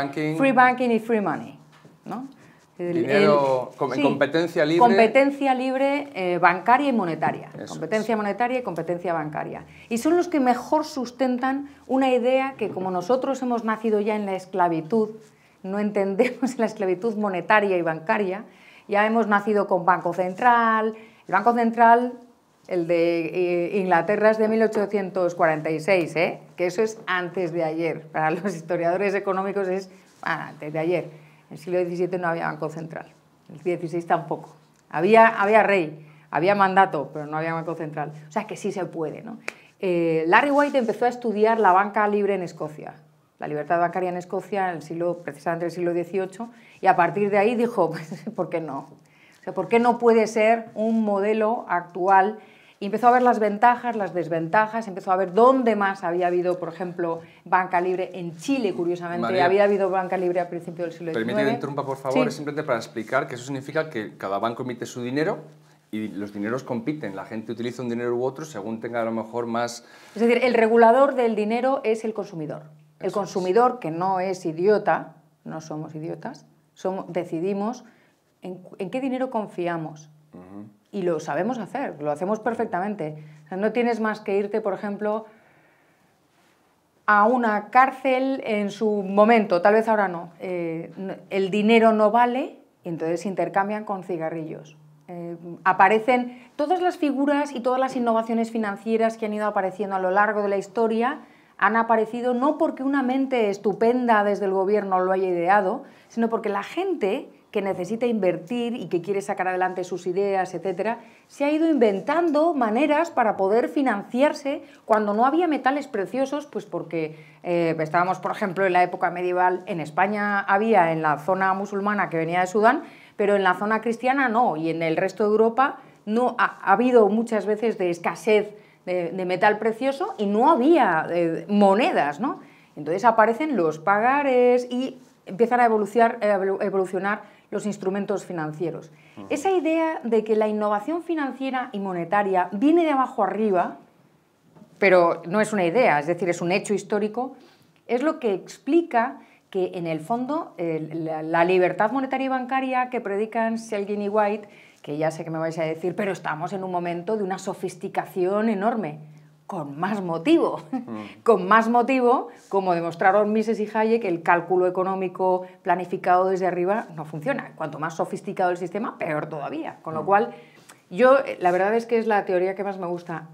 banking, y free money, ¿no? dinero, competencia libre. Competencia libre eh, bancaria y monetaria. competencia monetaria y competencia bancaria. Y son los que mejor sustentan una idea que como nosotros hemos nacido ya en la esclavitud, no entendemos la esclavitud monetaria y bancaria, ya hemos nacido con Banco Central, el Banco Central, el de eh, Inglaterra es de 1846, ¿eh? que eso es antes de ayer. Para los historiadores económicos es antes de ayer. En el siglo XVII no había Banco Central, en el XVI tampoco. Había, rey, había mandato, pero no había Banco Central. O sea que sí se puede. ¿no? Eh, Larry White empezó a estudiar la banca libre en Escocia la libertad bancaria en Escocia, en el siglo, precisamente en el siglo XVIII, y a partir de ahí dijo, ¿por qué no? O sea, ¿por qué no puede ser un modelo actual? Y empezó a ver las ventajas, las desventajas, empezó a ver dónde más había habido, por ejemplo, banca libre en Chile, curiosamente. había habido banca libre a principios del siglo XIX. Permíteme interrumpa, por favor, es simplemente para explicar que eso significa que cada banco emite su dinero y los dineros compiten, la gente utiliza un dinero u otro según tenga a lo mejor más... Es decir, el regulador del dinero es el consumidor. El consumidor, que no es idiota, no somos idiotas, decidimos en, qué dinero confiamos. Y lo sabemos hacer, lo hacemos perfectamente. no tienes más que irte, por ejemplo, a una cárcel en su momento, tal vez ahora no. Eh, el dinero no vale y entonces intercambian con cigarrillos. Eh, aparecen todas las figuras y todas las innovaciones financieras que han ido apareciendo a lo largo de la historia han aparecido no porque una mente estupenda desde el gobierno lo haya ideado, sino porque la gente que necesita invertir y que quiere sacar adelante sus ideas, etcétera, se ha ido inventando maneras para poder financiarse cuando no había metales preciosos, pues porque eh, estábamos, por ejemplo, en la época medieval, en España había en la zona musulmana que venía de Sudán, pero en la zona cristiana no, y en el resto de Europa no ha, habido muchas veces de escasez de, metal precioso y no había eh, monedas, ¿no? Entonces aparecen los pagares y empiezan a evolucionar los instrumentos financieros. Esa idea de que la innovación financiera y monetaria viene de abajo arriba, pero no es una idea, es decir, es un hecho histórico, es lo que explica que en el fondo la, libertad monetaria y bancaria que predican Selgin y White, que ya sé que me vais a decir, pero estamos en un momento de una sofisticación enorme con más motivo, mm. con más motivo, como demostraron Mises y Hayek, el cálculo económico planificado desde arriba no funciona. Cuanto más sofisticado el sistema, peor todavía. Con lo mm. cual, yo la verdad es que es la teoría que más me gusta.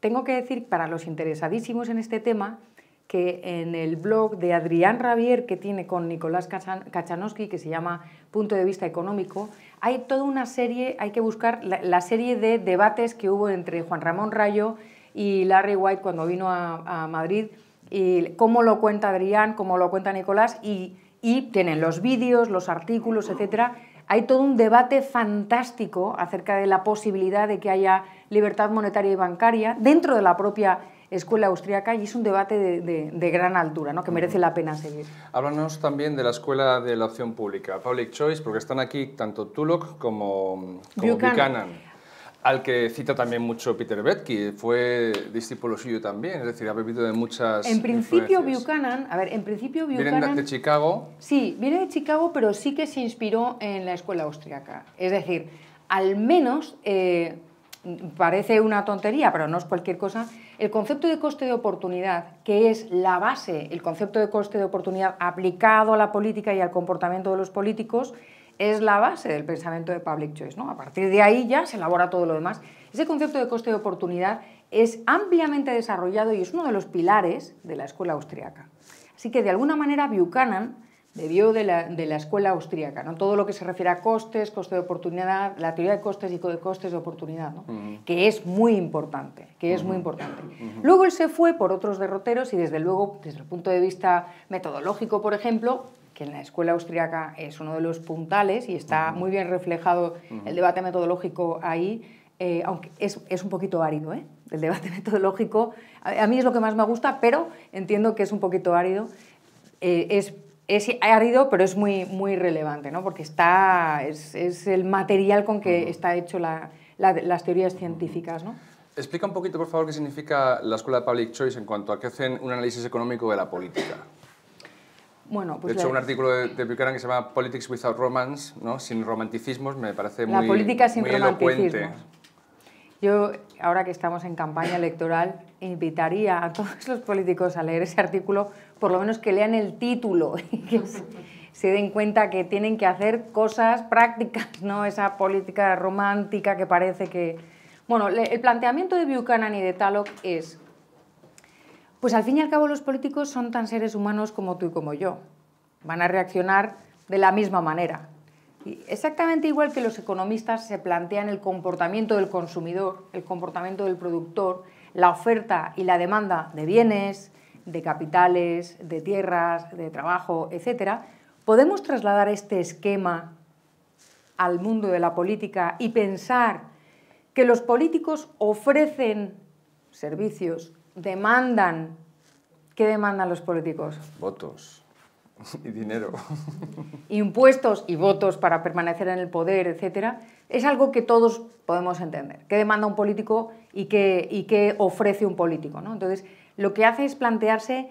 Tengo que decir para los interesadísimos en este tema que en el blog de Adrián Ravier que tiene con Nicolás Kachanowski, que se llama Punto de Vista Económico, hay toda una serie, hay que buscar la, la serie de debates que hubo entre Juan Ramón Rayo y Larry White cuando vino a, Madrid, y cómo lo cuenta Adrián, cómo lo cuenta Nicolás, y, y tienen los vídeos, los artículos, etcétera. Hay todo un debate fantástico acerca de la posibilidad de que haya libertad monetaria y bancaria dentro de la propia escuela austriaca, y es un debate de, gran altura, ¿no? que merece la pena seguir. Háblanos también de la escuela de la opción pública, Public Choice, porque están aquí tanto Tulloch como, Buchanan al que cita también mucho Peter Betke, fue discípulo suyo también, es decir, ha vivido de muchas. En principio, Buchanan, a ver, en principio Buchanan. Viene de Chicago. Sí, viene de Chicago, pero sí que se inspiró en la escuela austriaca. Es decir, al menos, eh, parece una tontería, pero no es cualquier cosa, el concepto de coste de oportunidad, que es la base, el concepto de coste de oportunidad aplicado a la política y al comportamiento de los políticos, es la base del pensamiento de public choice. ¿no? A partir de ahí ya se elabora todo lo demás. Ese concepto de coste de oportunidad es ampliamente desarrollado y es uno de los pilares de la escuela austriaca. Así que de alguna manera Buchanan debió de la, escuela austriaca, ¿no? todo lo que se refiere a costes, coste de oportunidad, la teoría de costes y de costes de oportunidad, ¿no? que es muy importante, que es muy importante. Luego él se fue por otros derroteros y desde luego, desde el punto de vista metodológico, por ejemplo, que en la escuela austríaca es uno de los puntales y está muy bien reflejado el debate metodológico ahí, eh, aunque es, es, un poquito árido, ¿eh? el debate metodológico, a, mí es lo que más me gusta, pero entiendo que es un poquito árido. Eh, es, es, árido, pero es muy, muy relevante, ¿no? porque está, es, es el material con que están está hecho la, las teorías científicas. ¿no? Explica un poquito, por favor, qué significa la Escuela de Public Choice en cuanto a que hacen un análisis económico de la política. Bueno, pues de hecho, un artículo de, Buchanan que se llama Politics Without Romance, ¿no? sin romanticismos, me parece la muy, política sin elocuente. Yo, ahora que estamos en campaña electoral, invitaría a todos los políticos a leer ese artículo, por lo menos que lean el título y que se, den cuenta que tienen que hacer cosas prácticas, no esa política romántica que parece que... Bueno, el planteamiento de Buchanan y de Taloc es pues al fin y al cabo los políticos son tan seres humanos como tú y como yo. Van a reaccionar de la misma manera. exactamente igual que los economistas se plantean el comportamiento del consumidor, el comportamiento del productor, la oferta y la demanda de bienes, de capitales, de tierras, de trabajo, etc., podemos trasladar este esquema al mundo de la política y pensar que los políticos ofrecen servicios demandan. ¿Qué demandan los políticos? Votos y dinero. Impuestos y votos para permanecer en el poder, etc. es algo que todos podemos entender. ¿Qué demanda un político y qué, qué ofrece un político? ¿no? Entonces, lo que hace es plantearse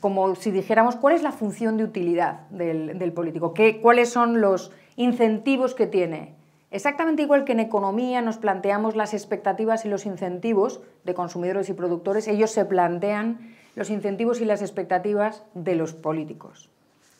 como si dijéramos cuál es la función de utilidad del, del político, ¿Qué, cuáles son los incentivos que tiene Exactamente igual que en economía nos planteamos las expectativas y los incentivos de consumidores y productores, ellos se plantean los incentivos y las expectativas de los políticos.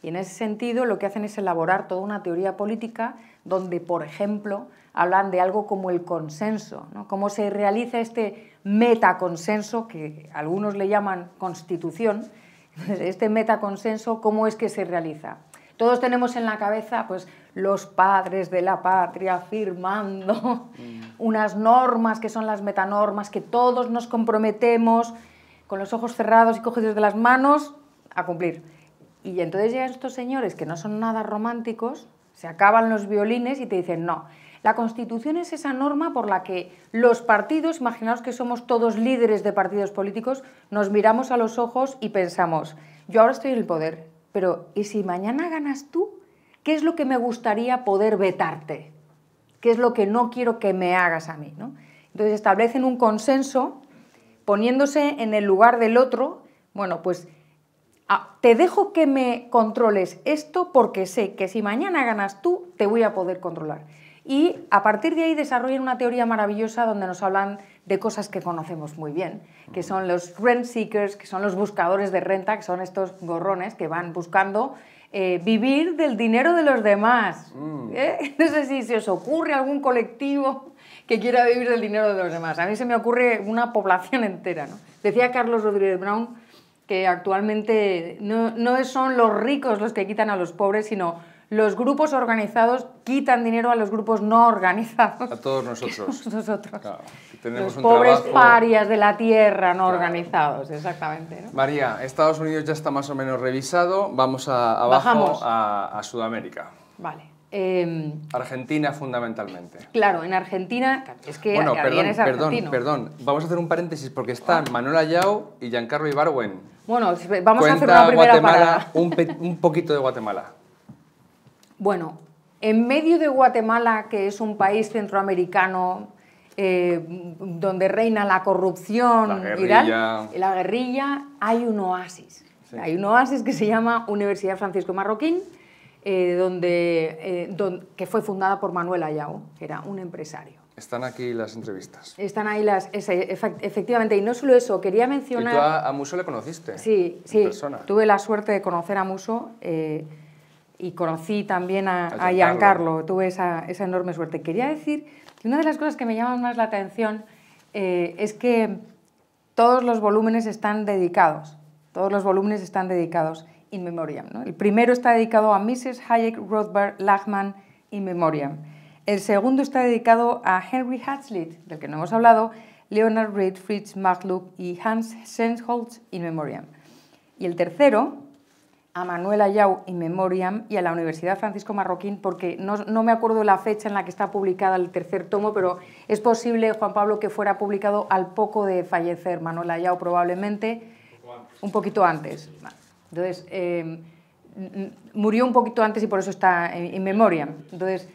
Y en ese sentido lo que hacen es elaborar toda una teoría política donde, por ejemplo, hablan de algo como el consenso, cómo se realiza este metaconsenso, que algunos le llaman constitución, este metaconsenso, cómo es que se realiza. Todos tenemos en la cabeza, pues, los padres de la patria firmando mm. unas normas que son las metanormas, que todos nos comprometemos con los ojos cerrados y cogidos de las manos a cumplir. Y entonces llegan estos señores que no son nada románticos, se acaban los violines y te dicen, no, la Constitución es esa norma por la que los partidos, imaginaos que somos todos líderes de partidos políticos, nos miramos a los ojos y pensamos, yo ahora estoy en el poder, pero, ¿y si mañana ganas tú? ¿Qué es lo que me gustaría poder vetarte? ¿Qué es lo que no quiero que me hagas a mí? ¿no? Entonces establecen un consenso poniéndose en el lugar del otro. Bueno, pues ah, te dejo que me controles esto porque sé que si mañana ganas tú, te voy a poder controlar y a partir de ahí desarrollan una teoría maravillosa donde nos hablan de cosas que conocemos muy bien, que son los rent seekers, que son los buscadores de renta, que son estos gorrones que van buscando eh, vivir del dinero de los demás. Mm. ¿Eh? No sé si se os ocurre algún colectivo que quiera vivir del dinero de los demás. A mí se me ocurre una población entera. ¿no? Decía Carlos Rodríguez Brown que actualmente no, no son los ricos los que quitan a los pobres, sino los grupos organizados quitan dinero a los grupos no organizados. A todos nosotros. tenemos los pobres parias de la tierra no organizados, exactamente. María, Estados Unidos ya está más o menos revisado, vamos a, abajo a, Sudamérica. Vale. Em, Argentina fundamentalmente. Claro, en Argentina es que bueno, perdón, perdón, perdón. Vamos a hacer un paréntesis porque están Manuela Yao y Giancarlo Ibarwen. Bueno, vamos a hacer una primera parada. un poquito de Guatemala. Bueno, en medio de Guatemala, que es un país centroamericano eh, donde reina la corrupción la y la guerrilla, hay un oasis. Hay un oasis que se llama Universidad Francisco Marroquín, eh, donde, eh, que fue fundada por Manuel Ayao, que era un empresario. Están aquí las entrevistas. Están ahí las, efectivamente, y no solo eso, quería mencionar... Y tú a, Muso le conociste. Sí, sí, tuve la suerte de conocer a Muso y conocí también a, a Giancarlo, tuve esa, enorme suerte. Quería decir que una de las cosas que me llama más la atención eh, es que todos los volúmenes están dedicados, todos los volúmenes están dedicados in memoriam. El primero está dedicado a Mrs. Hayek Rothbard Lachman in memoriam. El segundo está dedicado a Henry Hazlitt, del que no hemos hablado, Leonard Reed, Fritz y Hans Sensholz in memoriam. Y el tercero, a Manuel Ayau in memoriam y a la Universidad Francisco Marroquín, porque no, me acuerdo la fecha en la que está publicada el tercer tomo, pero es posible, Juan Pablo, que fuera publicado al poco de fallecer Manuel Ayau, probablemente un poquito antes. Entonces, eh, murió un poquito antes y por eso está in memoriam. Entonces,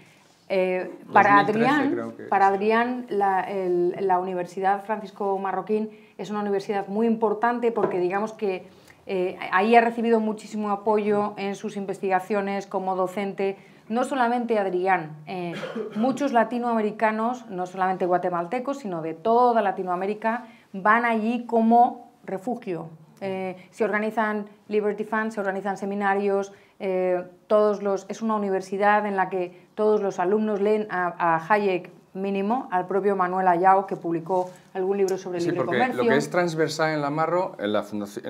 eh, para, Adrián, para Adrián, la, la Universidad Francisco Marroquín es una universidad muy importante porque digamos que eh, ahí ha recibido muchísimo apoyo en sus investigaciones como docente, no solamente Adrián, eh, muchos latinoamericanos, no solamente guatemaltecos, sino de toda Latinoamérica, van allí como refugio. Eh, se organizan Liberty Funds, se organizan seminarios, todos los, es una universidad en la que todos los alumnos leen a Hayek mínimo al propio Manuel Ayao, que publicó algún libro sobre el sí, porque Lo que es transversal en la Marro, en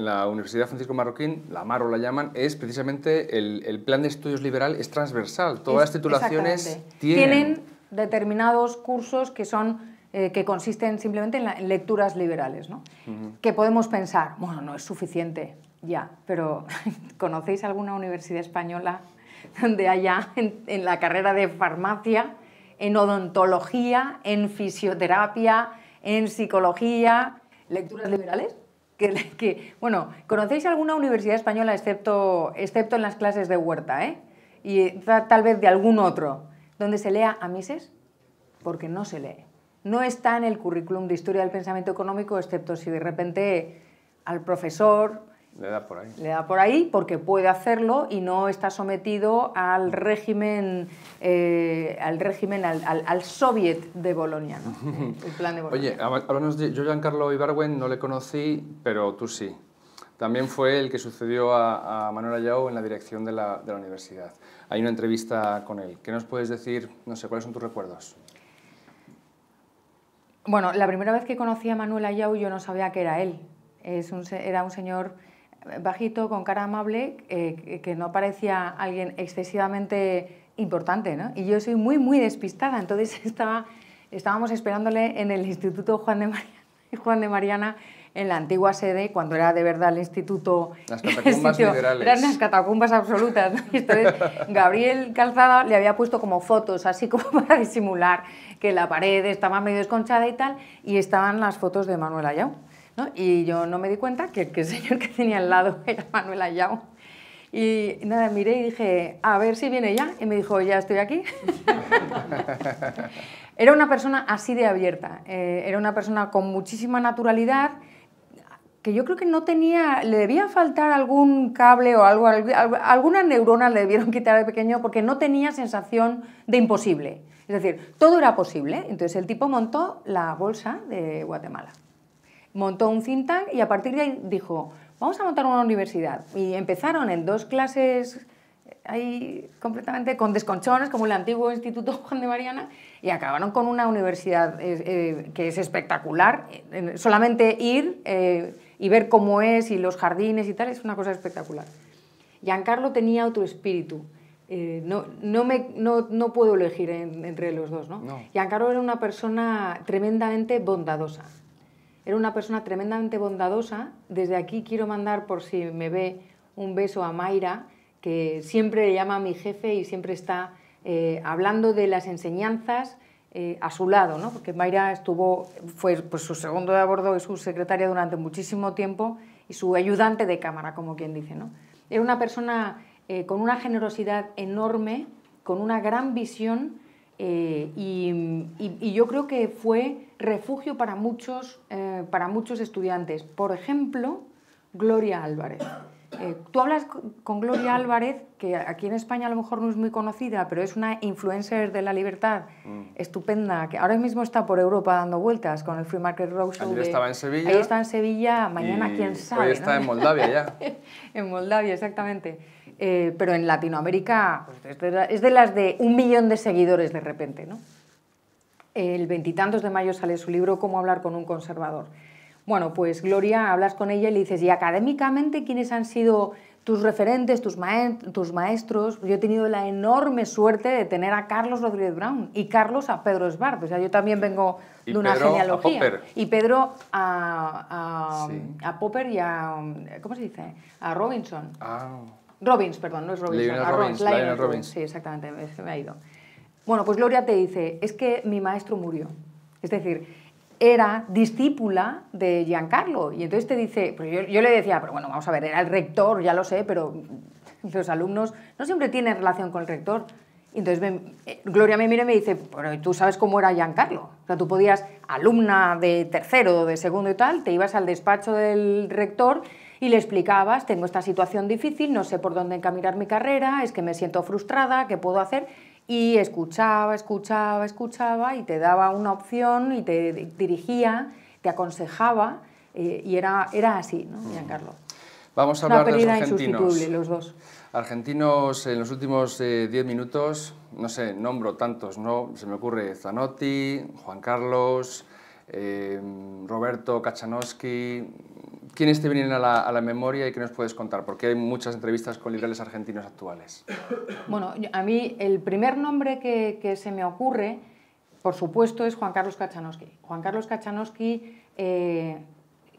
la, Universidad Francisco Marroquín, la Marro la llaman, es precisamente el, plan de estudios liberal es transversal. Todas las titulaciones tienen... tienen... determinados cursos que son eh, que consisten simplemente en, lecturas liberales, ¿no? que podemos pensar, bueno, no es suficiente ya, pero ¿conocéis alguna universidad española donde haya en, en la carrera de farmacia en odontología, en fisioterapia, en psicología, lecturas liberales. Que, bueno, ¿conocéis alguna universidad española excepto, excepto en las clases de huerta? ¿eh? Y tal vez de algún otro, donde se lea a Mises, porque no se lee. No está en el currículum de historia del pensamiento económico, excepto si de repente al profesor le da por ahí. Le da por ahí porque puede hacerlo y no está sometido al mm. eh, régimen, al régimen, al, al, soviet de Bolonia, el plan de Bolonia. Oye, yo de... Yo Giancarlo Ibarwen no le conocí, pero tú sí. También fue el que sucedió a, Manuel Ayau en la dirección de la, de la universidad. Hay una entrevista con él. ¿Qué nos puedes decir? No sé, ¿cuáles son tus recuerdos? Bueno, la primera vez que conocí a Manuel Ayau yo no sabía que era él. Es un, era un señor bajito, con cara amable, eh, que no parecía alguien excesivamente importante, ¿no? Y yo soy muy, muy despistada, entonces estaba, estábamos esperándole en el Instituto Juan de, Mariana, Juan de Mariana, en la antigua sede, cuando era de verdad el instituto... Las catacumbas Eran las catacumbas absolutas, Entonces, Gabriel Calzada le había puesto como fotos, así como para disimular que la pared estaba medio desconchada y tal, y estaban las fotos de Manuel Ayau. Y yo no me di cuenta que, el señor que tenía al lado era Manuel Ayau. Y nada, miré y dije, a ver si viene ya. Y me dijo, ya estoy aquí. era una persona así de abierta, eh, era una persona con muchísima naturalidad que yo creo que no tenía, le debía faltar algún cable o algo, algunas neuronas le debieron quitar de pequeño porque no tenía sensación de imposible. Es decir, todo era posible. Entonces el tipo montó la bolsa de Guatemala montó un think tank y a partir de ahí dijo, vamos a montar una universidad. Y empezaron en dos clases eh, ahí completamente con desconchones, como el antiguo Instituto Juan de Mariana, y acabaron con una universidad eh, eh, que es espectacular. solamente ir y ver cómo es y los jardines y tal es una cosa espectacular. Giancarlo tenía otro espíritu. No, no, me, no, no, puedo elegir entre los dos. ¿no? Giancarlo era una persona tremendamente bondadosa. Era una persona tremendamente bondadosa. Desde aquí quiero mandar, por si me ve, un beso a Mayra, que siempre le llama a mi jefe y siempre está eh, hablando de las enseñanzas eh, a su lado, ¿no? porque Mayra estuvo, fue pues, su segundo de abordo y su secretaria durante muchísimo tiempo y su ayudante de cámara, como quien dice. ¿no? Era una persona eh, con una generosidad enorme, con una gran visión y yo creo que fue refugio para muchos, eh, para muchos estudiantes. Por ejemplo, Gloria Álvarez. Eh, tú hablas con Gloria Álvarez, que aquí en España a lo mejor no es muy conocida, pero es una influencer de la libertad mm. estupenda, que ahora mismo está por Europa dando vueltas con el Free Market Roadshow. Ayer estaba en Sevilla. Ahí está en Sevilla, mañana quién sabe. Hoy está en Moldavia ya. en Moldavia, exactamente. Eh, pero en Latinoamérica pues, es de las de un millón de seguidores de repente, ¿no? el veintitantos de mayo sale su libro Cómo hablar con un conservador. Bueno, pues Gloria, hablas con ella y le dices, ¿y académicamente quiénes han sido tus referentes, tus, maestros? Yo he tenido la enorme suerte de tener a Carlos Rodríguez Brown y Carlos a Pedro Esbart. O sea, yo también vengo de una genealogía. Y Pedro a, Popper y a. ¿Cómo se dice? A Robinson. Ah. Robbins, perdón, no es Robinson. a Sí, exactamente, me ha ido. Bueno, pues Gloria te dice, es que mi maestro murió. Es decir, era discípula de Giancarlo. Y entonces te dice, pues yo, le decía, pero bueno, vamos a ver, era el rector, ya lo sé, pero los alumnos no siempre tienen relación con el rector. Y entonces eh, Gloria me mira y me dice, pero tú sabes cómo era Giancarlo. O sea, tú podías, alumna de tercero, o de segundo y tal, te ibas al despacho del rector y le explicabas, tengo esta situación difícil, no sé por dónde encaminar mi carrera, es que me siento frustrada, ¿qué puedo hacer? y escuchaba, escuchaba, escuchaba y te daba una opción y te dirigía, te aconsejaba eh, y era, era así, ¿no, mm. Giancarlo? Vamos a hablar de los argentinos. los dos. Argentinos, en los últimos eh, diez minutos, no sé, nombro tantos, ¿no? Se me ocurre Zanotti, Juan Carlos, eh, Roberto Kachanowski, ¿Quiénes te este vienen a la, memoria y qué nos puedes contar? Porque hay muchas entrevistas con liberales argentinos actuales. Bueno, a mí el primer nombre que, se me ocurre, por supuesto, es Juan Carlos Kachanowski. Juan Carlos Kachanowski, eh,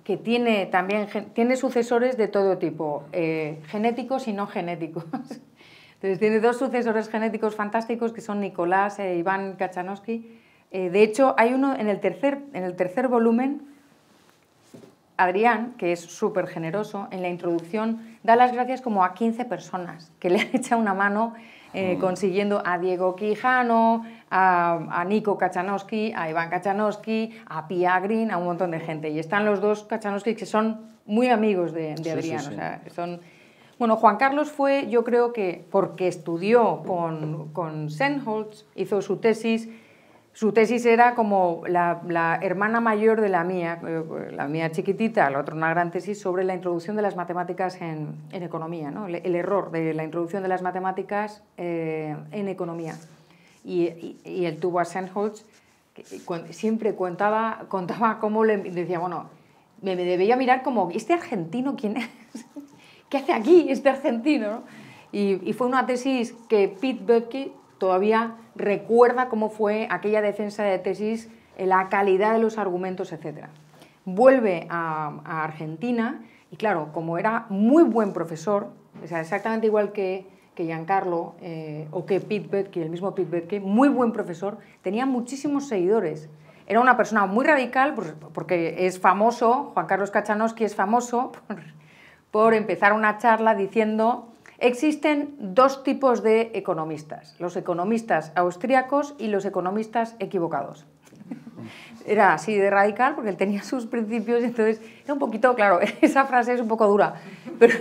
que tiene también tiene sucesores de todo tipo, eh, genéticos y no genéticos. Entonces tiene dos sucesores genéticos fantásticos que son Nicolás e Iván Kachanowski. Eh, de hecho, hay uno en el tercer, en el tercer volumen Adrián, que es súper generoso, en la introducción da las gracias como a 15 personas que le han echado una mano eh, mm. consiguiendo a Diego Quijano, a, Nico Kachanowski, a Iván Kachanowski, a Pia Green, a un montón de gente. Y están los dos Kachanowski que son muy amigos de, Adrián. Bueno, Juan Carlos fue, yo creo que porque estudió con, con Senholtz, hizo su tesis su tesis era como la, hermana mayor de la mía, eh, la mía chiquitita, la otra una gran tesis sobre la introducción de las matemáticas en, economía, ¿no? el, error de la introducción de las matemáticas eh, en economía. Y, y, él tuvo a siempre contaba, contaba cómo le decía, bueno, me, debía mirar como, ¿este argentino quién es? ¿Qué hace aquí este argentino? Y, fue una tesis que Pete becky todavía recuerda cómo fue aquella defensa de tesis, eh, la calidad de los argumentos, etc. Vuelve a, Argentina y claro, como era muy buen profesor, sea, exactamente igual que, que Giancarlo eh, o que Pete Betke, el mismo Pete Betke, muy buen profesor, tenía muchísimos seguidores. Era una persona muy radical porque es famoso, Juan Carlos Cachanowski es famoso por empezar una charla diciendo Existen dos tipos de economistas, los economistas austriacos y los economistas equivocados. Era así de radical porque él tenía sus principios y entonces era un poquito, claro, esa frase es un poco dura, pero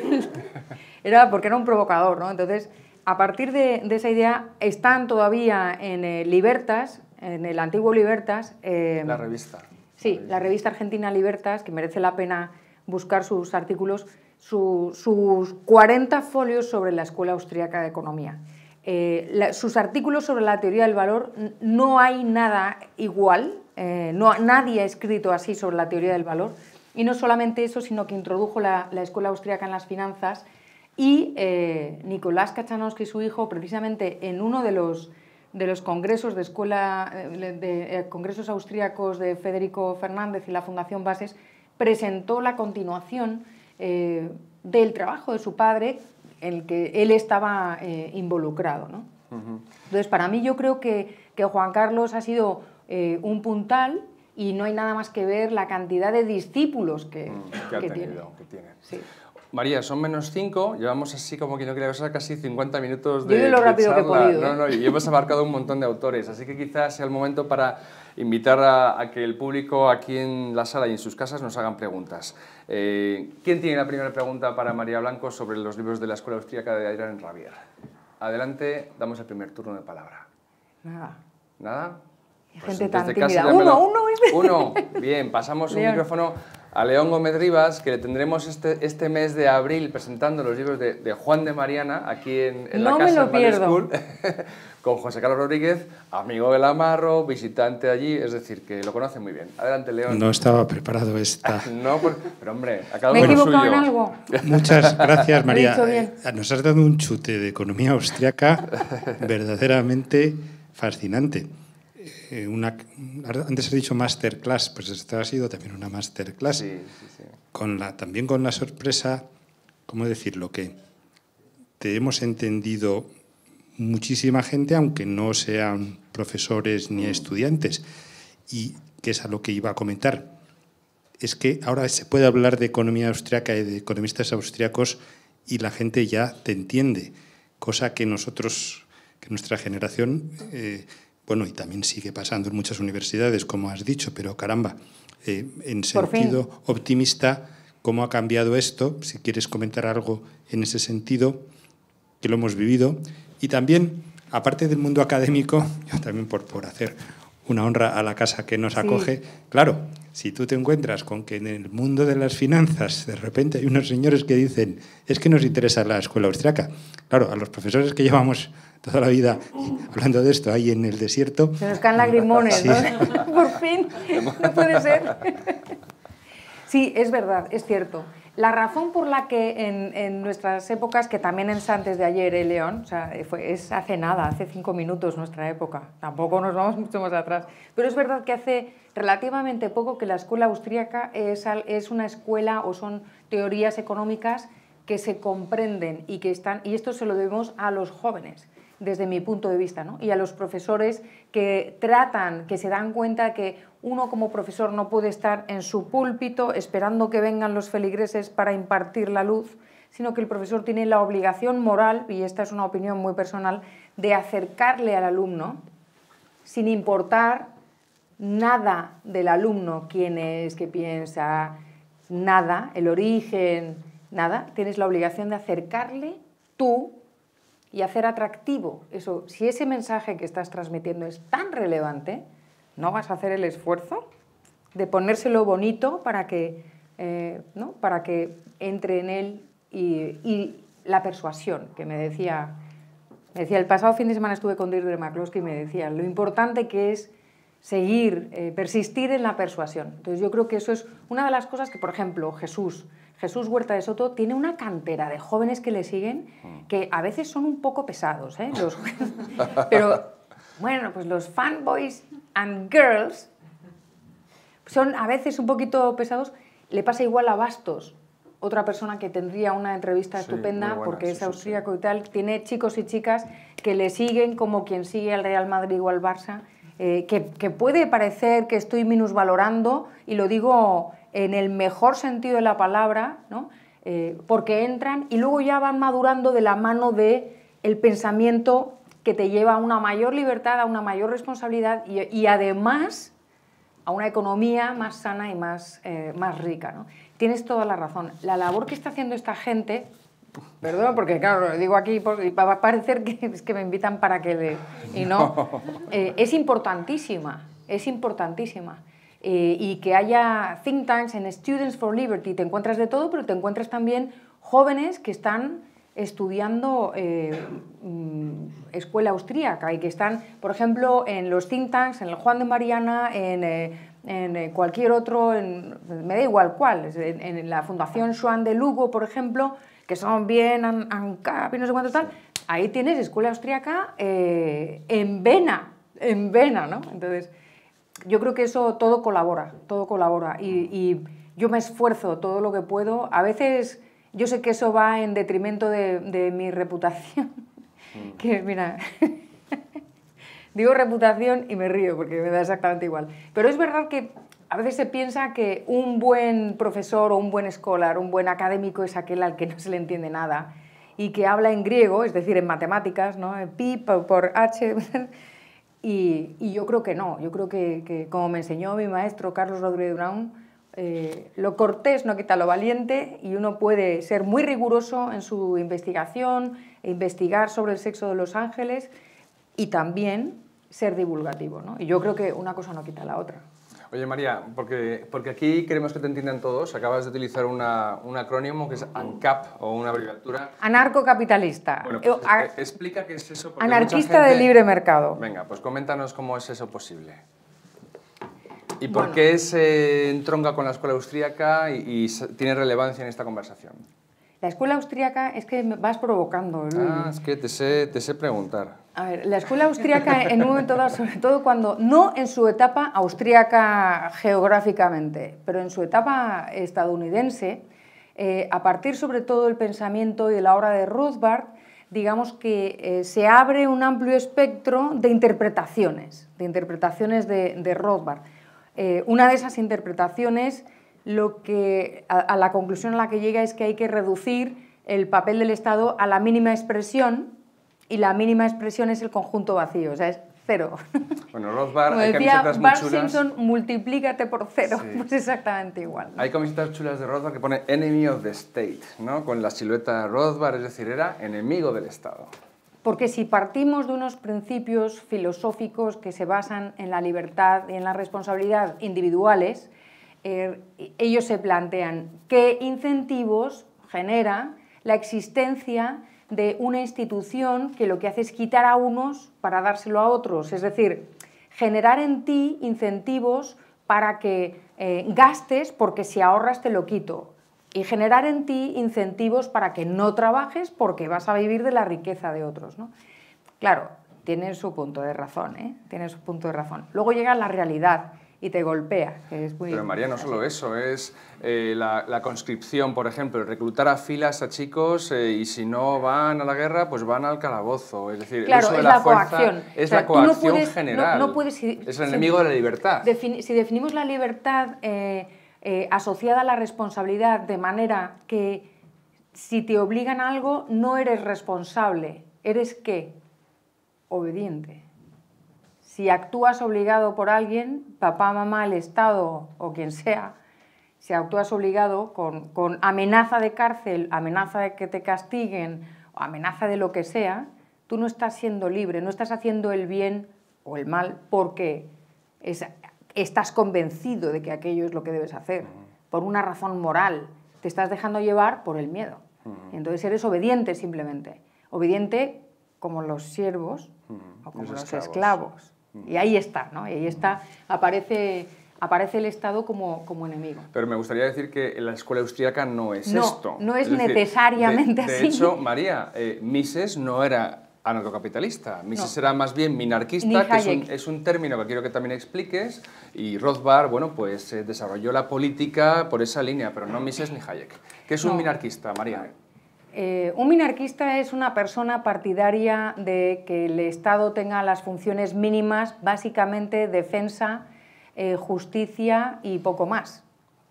era porque era un provocador, ¿no? Entonces, a partir de, esa idea están todavía en eh, Libertas, en el antiguo Libertas. Eh, la revista. Sí, la revista argentina Libertas, que merece la pena buscar sus artículos sus 40 folios sobre la Escuela Austriaca de Economía. Eh, sus artículos sobre la teoría del valor, no hay nada igual, eh, no, nadie ha escrito así sobre la teoría del valor, y no solamente eso, sino que introdujo la, escuela austriaca en las finanzas y eh, Nicolás Kachanowski, su hijo, precisamente en uno de los, de los congresos de escuela, eh, congresos austríacos de Federico Fernández y la Fundación Bases, presentó la continuación eh, del trabajo de su padre en el que él estaba eh, involucrado. ¿no? Entonces, para mí yo creo que, que Juan Carlos ha sido eh, un puntal y no hay nada más que ver la cantidad de discípulos que, mm, tiene. María, son menos cinco, llevamos así como que no quería pasar casi 50 minutos de, Yo lo rápido Que he podido, no, no, y hemos abarcado un montón de autores, así que quizás sea el momento para invitar a, que el público aquí en la sala y en sus casas nos hagan preguntas. Eh, ¿Quién tiene la primera pregunta para María Blanco sobre los libros de la Escuela Austríaca de en Ravier? Adelante, damos el primer turno de palabra. Nada. ¿Nada? Hay pues gente tan tímida. Uno, uno. uno. Bien, pasamos un micrófono a León Gómez Rivas, que le tendremos este, este mes de abril presentando los libros de, Juan de Mariana, aquí en, la casa de School, con José Carlos Rodríguez, amigo del Amarro, visitante allí, es decir, que lo conoce muy bien. Adelante, León. No estaba preparado esta. no, pues, pero hombre, acabo de ¿Me he equivocado en algo? Muchas gracias, María. Eh, nos has dado un chute de economía austriaca verdaderamente fascinante. Eh, una, antes he dicho masterclass, pues esta ha sido también una masterclass, Con la, también con la sorpresa, ¿cómo decirlo? Que te hemos entendido muchísima gente, aunque no sean profesores ni mm. estudiantes, y que es a lo que iba a comentar, es que ahora se puede hablar de economía austriaca y de economistas austriacos y la gente ya te entiende, cosa que nosotros, que nuestra generación... Eh, bueno, y también sigue pasando en muchas universidades, como has dicho, pero caramba, eh, en sentido optimista, ¿cómo ha cambiado esto? Si quieres comentar algo en ese sentido, que lo hemos vivido. Y también, aparte del mundo académico, yo también por, por hacer una honra a la casa que nos acoge, claro, si tú te encuentras con que en el mundo de las finanzas de repente hay unos señores que dicen es que nos interesa la escuela austriaca. Claro, a los profesores que llevamos toda la vida hablando de esto ahí en el desierto. Se nos caen lagrimones, ¿no? Por fin, no puede ser. Sí, es verdad, es cierto. La razón por la que en, nuestras épocas, que también es antes de ayer, el eh, León, o sea, es hace nada, hace cinco minutos nuestra época, tampoco nos vamos mucho más atrás, pero es verdad que hace relativamente poco que la escuela austríaca es, es una escuela o son teorías económicas que se comprenden y que están, y esto se lo debemos a los jóvenes desde mi punto de vista, ¿no? y a los profesores que tratan, que se dan cuenta que uno como profesor no puede estar en su púlpito esperando que vengan los feligreses para impartir la luz, sino que el profesor tiene la obligación moral, y esta es una opinión muy personal, de acercarle al alumno sin importar nada del alumno, quién es, qué piensa, nada, el origen, nada, tienes la obligación de acercarle tú y hacer atractivo eso. Si ese mensaje que estás transmitiendo es tan relevante, ¿no vas a hacer el esfuerzo de ponérselo bonito para que, eh, para que entre en él y, la persuasión que me decía, decía, el pasado fin de semana estuve con Deirdre McCloskey y me decía lo importante que es seguir, eh, persistir en la persuasión. Entonces yo creo que eso es una de las cosas que, por ejemplo, Jesús Jesús Huerta de Soto tiene una cantera de jóvenes que le siguen mm. que a veces son un poco pesados, ¿eh? pero bueno, pues los fanboys and girls son a veces un poquito pesados. Le pasa igual a Bastos, otra persona que tendría una entrevista estupenda porque es austríaco y tal. Tiene chicos y chicas que le siguen como quien sigue al Real Madrid o al Barça, eh, que, que puede parecer que estoy minusvalorando y lo digo en el mejor sentido de la palabra, eh, porque entran y luego ya van madurando de la mano de pensamiento que te lleva a una mayor libertad, a una mayor responsabilidad y, además a una economía más sana y más, eh, rica. Tienes toda la razón. La labor que está haciendo esta gente, perdón, porque claro, lo digo aquí, va parecer que que me invitan para que le... Y no, eh, es importantísima, es importantísima. Eh, y que haya think tanks en Students for Liberty, te encuentras de todo, pero te encuentras también jóvenes que están estudiando eh, mm, escuela austríaca y que están, por ejemplo, en los think tanks, en el Juan de Mariana, en, eh, en cualquier otro, en, me da igual cuál, en, la Fundación Swan de Lugo, por ejemplo, que son bien ANCAP y no sé cuánto tal, ahí tienes escuela austríaca en Vena, en Vena, ¿no? Entonces yo creo que eso todo colabora, todo colabora. Y, yo me esfuerzo todo lo que puedo. A veces yo sé que eso va en detrimento de, mi reputación. Mm. que mira, digo reputación y me río porque me da exactamente igual. Pero es verdad que a veces se piensa que un buen profesor o un buen escolar, un buen académico es aquel al que no se le entiende nada y que habla en griego, es decir, en matemáticas, ¿no? Pi por H. Y, yo creo que no, yo creo que, como me enseñó mi maestro Carlos Rodríguez Brown, eh, lo cortés no quita lo valiente y uno puede ser muy riguroso en su investigación, e investigar sobre el sexo de los ángeles y también ser divulgativo. ¿no? Y yo creo que una cosa no quita la otra. Oye María, porque, porque aquí queremos que te entiendan todos, acabas de utilizar un acrónimo que es ANCAP o una abreviatura. Anarcocapitalista. Eh, pues, eh, explica qué es eso. Anarquista de libre mercado. Venga, pues coméntanos cómo es eso posible. ¿Y por qué se entronca con la escuela austríaca y, tiene relevancia en esta conversación? La escuela austríaca es que me vas provocando. Ah, es que te sé, te sé preguntar. A ver, la escuela austríaca en un momento dado, sobre todo cuando, no en su etapa austríaca geográficamente, pero en su etapa estadounidense, eh, a partir sobre todo del pensamiento y de la obra de Rothbard, digamos que eh, se abre un amplio espectro de interpretaciones, de interpretaciones de, Rothbard. Eh, una de esas interpretaciones, lo que, a la conclusión a la que llega es que hay que reducir el papel del Estado a la mínima expresión y la mínima expresión es el conjunto vacío, o sea, es cero. Bueno, Rothbard, hay camisetas muy chulas. Simpson, multiplícate por cero, pues exactamente igual. Hay camisetas chulas de Rothbard que pone Enemy of the State, ¿no? Con la silueta de Rothbard, es decir, era enemigo del Estado. Porque si partimos de unos principios filosóficos que se basan en la libertad y en la responsabilidad individuales, eh, ellos se plantean qué incentivos genera la existencia de una institución que lo que hace es quitar a unos para dárselo a otros. Es decir, generar en ti incentivos para que eh, gastes porque si ahorras te lo quito. Y generar en ti incentivos para que no trabajes porque vas a vivir de la riqueza de otros. Claro, tiene su punto de razón, ¿eh? tiene su punto de razón. Luego llega la realidad y te golpea. es Pero María, no solo eso, es eh, la, conscripción, por ejemplo, reclutar a filas a chicos eh, y si no van a la guerra, pues van al calabozo. Es decir, es la, coacción. es la coacción general. es el enemigo de la libertad. si definimos la libertad eh, asociada a la responsabilidad de manera que si te obligan a algo, no eres responsable, eres qué? Obediente si actúas obligado por alguien, papá, mamá, el Estado o quien sea, si actúas obligado con, amenaza de cárcel, amenaza de que te castiguen, o amenaza de lo que sea, tú no estás siendo libre, no estás haciendo el bien o el mal porque estás convencido de que aquello es lo que debes hacer, por una razón moral, te estás dejando llevar por el miedo. Entonces eres obediente simplemente, obediente como los siervos o como los, esclavos. Y ahí está, ¿no? Y ahí está, aparece aparece el Estado como, como enemigo. Pero me gustaría decir que la escuela austríaca no es esto. No es, es necesariamente así. De hecho, María, eh, Mises no era anarcocapitalista. Mises era más bien minarquista, que es un, término que quiero que también expliques. Y Rothbard, bueno, pues eh, desarrolló la política por esa línea, pero no Mises ni Hayek. ¿Qué es un minarquista, María? Eh, un minarquista es una persona partidaria de que el Estado tenga las funciones mínimas, básicamente defensa, eh, justicia y poco más.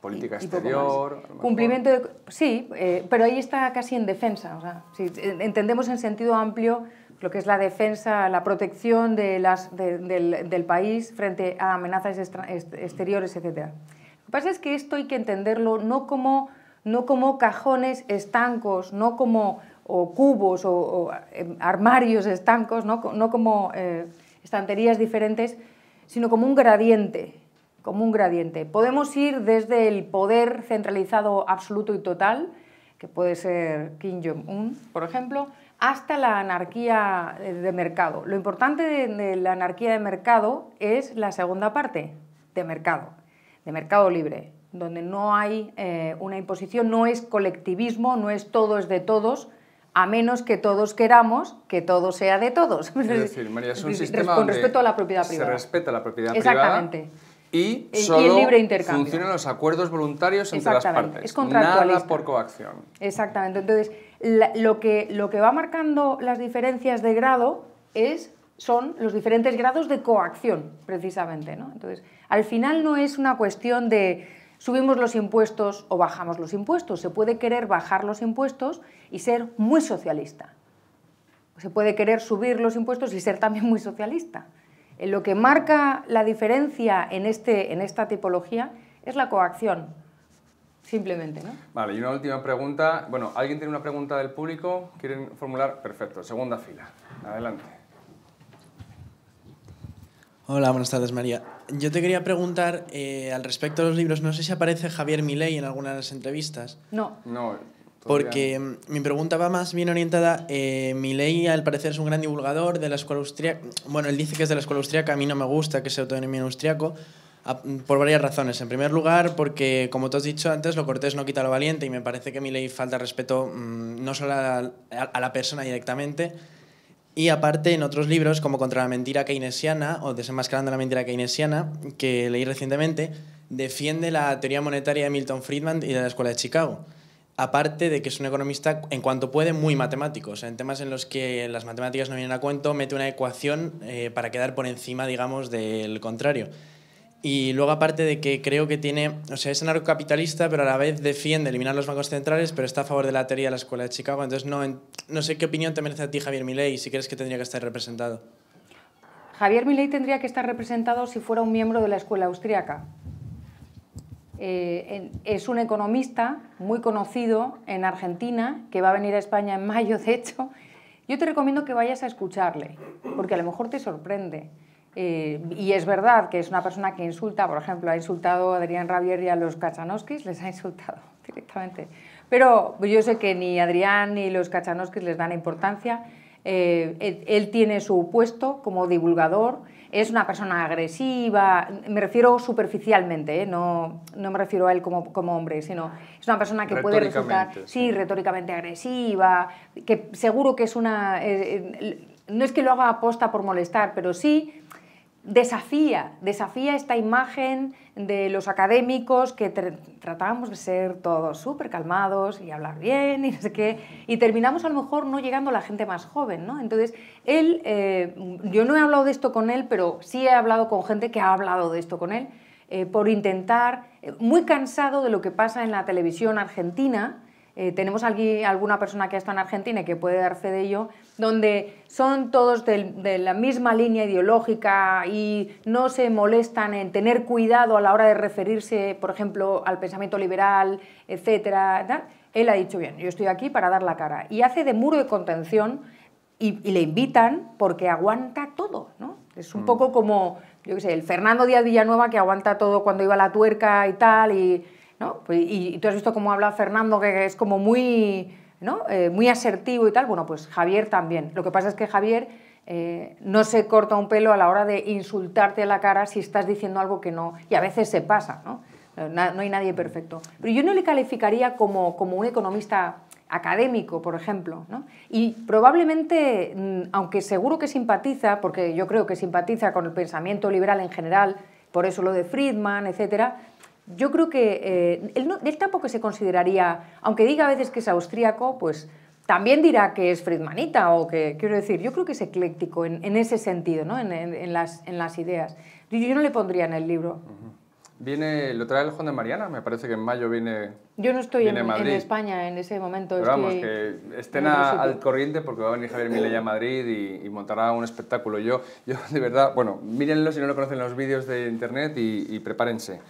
Política exterior. Cumplimiento Sí, eh, pero ahí está casi en defensa. entendemos en sentido amplio lo que es la defensa, la protección del, país frente a amenazas exteriores, etc. Lo que pasa es que esto hay que entenderlo no como no como cajones estancos, no como cubos o, em, armarios estancos, no, como eh, estanterías diferentes, sino como un gradiente, como un gradiente. Podemos ir desde el poder centralizado absoluto y total, que puede ser Kim Jong-un, por ejemplo, hasta la anarquía de mercado. Lo importante de, la anarquía de mercado es la segunda parte, de mercado, de mercado libre donde no hay eh, una imposición, no es colectivismo, no es todo es de todos, a menos que todos queramos que todo sea de todos. Es decir, María, es un sistema con respecto a la propiedad privada. Se respeta la propiedad Exactamente. privada. Y, solo libre intercambio. funcionan los acuerdos voluntarios entre las partes. Es Nada por coacción. Exactamente. Entonces, lo, que, lo que va marcando las diferencias de grado es, son los diferentes grados de coacción, precisamente. ¿no? Entonces, al final no es una cuestión de subimos los impuestos o bajamos los impuestos. Se puede querer bajar los impuestos y ser muy socialista. Se puede querer subir los impuestos y ser también muy socialista. Lo que marca la diferencia en, este, en esta tipología es la coacción, simplemente. ¿no? Vale, y una última pregunta. Bueno, ¿alguien tiene una pregunta del público? ¿Quieren formular? Perfecto, segunda fila. Adelante. Hola, buenas tardes María yo te quería preguntar eh, al respecto de los libros. No sé si aparece Javier Milei en alguna de las entrevistas. No. No. Porque mm, mi pregunta va más bien orientada. Eh, Milei, al parecer, es un gran divulgador de la escuela austriaca. Bueno, él dice que es de la escuela austriaca. A mí no me gusta que sea autodenomine austriaco por varias razones. En primer lugar, porque, como tú has dicho antes, lo cortés no quita lo valiente y me parece que Milei falta respeto mm, no solo a la, persona directamente, y aparte, en otros libros, como Contra la mentira keynesiana o Desenmascarando la mentira keynesiana, que leí recientemente, defiende la teoría monetaria de Milton Friedman y de la Escuela de Chicago. Aparte de que es un economista, en cuanto puede, muy matemático. O sea, en temas en los que las matemáticas no vienen a cuento, mete una ecuación eh, para quedar por encima, digamos, del contrario. Y luego, aparte de que creo que tiene, o sea, es anarcocapitalista, pero a la vez defiende eliminar los bancos centrales, pero está a favor de la teoría de la Escuela de Chicago. Entonces, no, sé qué opinión te merece a ti Javier Milei, si crees que tendría que estar representado. Javier Milei tendría que estar representado si fuera un miembro de la Escuela austríaca. Eh, es un economista muy conocido en Argentina, que va a venir a España en mayo, de hecho. Yo te recomiendo que vayas a escucharle, porque a lo mejor te sorprende. Eh, y es verdad que es una persona que insulta, por ejemplo, ha insultado a Adrián Ravier y a los Kachanowskis, les ha insultado directamente. Pero yo sé que ni Adrián ni los Kachanowskis les dan importancia. Eh, él, tiene su puesto como divulgador, es una persona agresiva, me refiero superficialmente, ¿eh? no, me refiero a él como, hombre, sino es una persona que puede resultar, sí, retóricamente agresiva, que seguro que es una... no es que lo haga aposta por molestar, pero sí desafía, desafía esta imagen de los académicos que tratábamos de ser todos súper calmados y hablar bien y no sé qué, y terminamos a lo mejor no llegando a la gente más joven, ¿no? Entonces, él, eh, yo no he hablado de esto con él, pero sí he hablado con gente que ha hablado de esto con él, eh, por intentar, eh, muy cansado de lo que pasa en la televisión argentina, eh, tenemos aquí alguna persona que ha estado en Argentina y que puede dar fe de ello, donde son todos de la misma línea ideológica y no se molestan en tener cuidado a la hora de referirse, por ejemplo, al pensamiento liberal, etcétera. Él ha dicho, bien, yo estoy aquí para dar la cara. Y hace de muro de contención y, le invitan porque aguanta todo, ¿no? Es un mm. poco como, yo qué sé, el Fernando Díaz Villanueva que aguanta todo cuando iba a la tuerca y tal, y pues, y, tú has visto cómo habla Fernando, que es como eh, muy, asertivo y tal. Bueno, pues Javier también. Lo que pasa es que Javier eh, no se corta un pelo a la hora de insultarte a la cara si estás diciendo algo que no... Y a veces se pasa, ¿no? Eh, no, hay nadie perfecto. Pero yo no le calificaría como, un economista académico, por ejemplo. Y probablemente, mm, aunque seguro que simpatiza, porque yo creo que simpatiza con el pensamiento liberal en general, por eso lo de Friedman, etcétera, yo creo que eh, él, no, tampoco se consideraría, aunque diga a veces que es austríaco, pues también dirá que es friedmanita o que, quiero decir, yo creo que es ecléctico en, ese sentido, ¿no? en, las, ideas. yo no le pondría en el libro. Viene, lo trae el Juan de Mariana, me parece que en mayo viene. Yo no estoy en, España en ese momento. Pero vamos, que estén al corriente porque va a venir Javier Milei a Madrid y, montará un espectáculo. Yo, yo, de verdad, bueno, mírenlo si no lo conocen los vídeos de internet y, prepárense.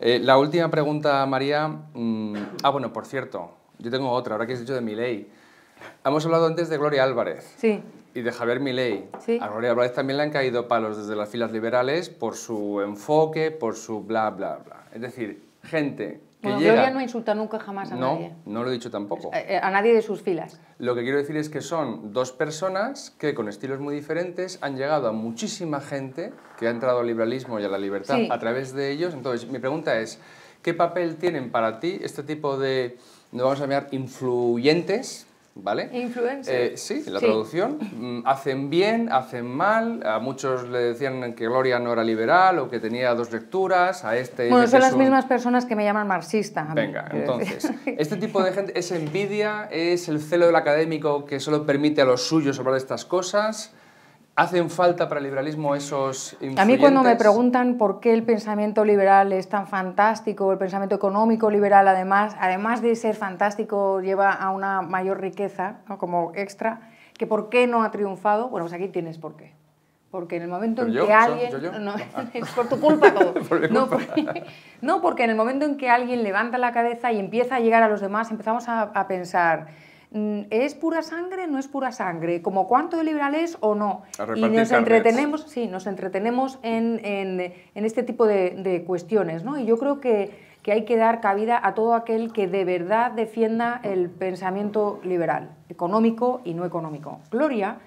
Eh, la última pregunta, María. Mm, ah, bueno, por cierto, yo tengo otra, ahora que has dicho de Milei. Hemos hablado antes de Gloria Álvarez. Sí y de Javier Milei. ¿Sí? A Gloria Álvarez también le han caído palos desde las filas liberales por su enfoque, por su bla, bla, bla. Es decir, gente que llega... Gloria no insulta nunca jamás a no, nadie. No, lo he dicho tampoco. Eh, eh, a, nadie de sus filas. Lo que quiero decir es que son dos personas que con estilos muy diferentes han llegado a muchísima gente que ha entrado al liberalismo y a la libertad a través de ellos. Entonces, mi pregunta es, ¿qué papel tienen para ti este tipo de, no vamos a llamar, influyentes, ¿Vale? E eh, sí, la traducción. Mm, hacen bien, hacen mal. A muchos le decían que Gloria no era liberal o que tenía dos lecturas. A este. Bueno, son las mismas personas que me llaman marxista. Venga, entonces. este tipo de gente es envidia, es el celo del académico que solo permite a los suyos hablar de estas cosas. ¿Hacen falta para el liberalismo esos influyentes? A mí cuando me preguntan por qué el pensamiento liberal es tan fantástico, el pensamiento económico liberal además, además de ser fantástico lleva a una mayor riqueza como extra, que por qué no ha triunfado, bueno, pues aquí tienes por qué. Porque en el momento en que alguien... no, ah. es por tu culpa todo. No, porque, en el momento en que alguien levanta la cabeza y empieza a llegar a los demás, empezamos a pensar Mm, ¿es pura sangre? ¿No es pura sangre? ¿Como cuánto de liberal es o no? Y nos entretenemos, sí, nos entretenemos en, este tipo de, cuestiones, ¿no? Y yo creo que, que hay que dar cabida a todo aquel que de verdad defienda el pensamiento liberal, económico y no económico. Gloria...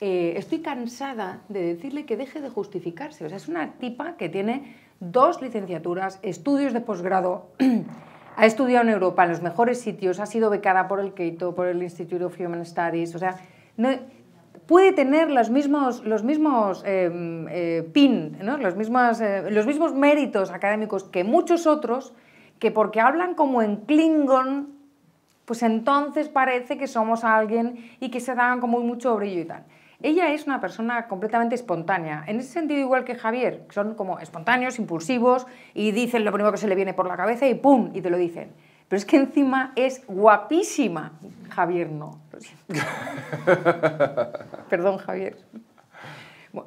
Eh, estoy cansada de decirle que deje de justificarse. O sea, es una tipa que tiene dos licenciaturas, estudios de posgrado, ha estudiado en Europa, en los mejores sitios, ha sido becada por el Cato, por el Institute of Human Studies, o sea, puede tener los mismos, los mismos eh, eh, pin, los, mismos, eh, los mismos méritos académicos que muchos otros, que porque hablan como en Klingon, pues entonces parece que somos alguien y que se dan como mucho brillo y tal. Ella es una persona completamente espontánea. En ese sentido, igual que Javier, son como espontáneos, impulsivos y dicen lo primero que se le viene por la cabeza y ¡pum! y te lo dicen. Pero es que encima es guapísima. Javier no, Perdón, Javier.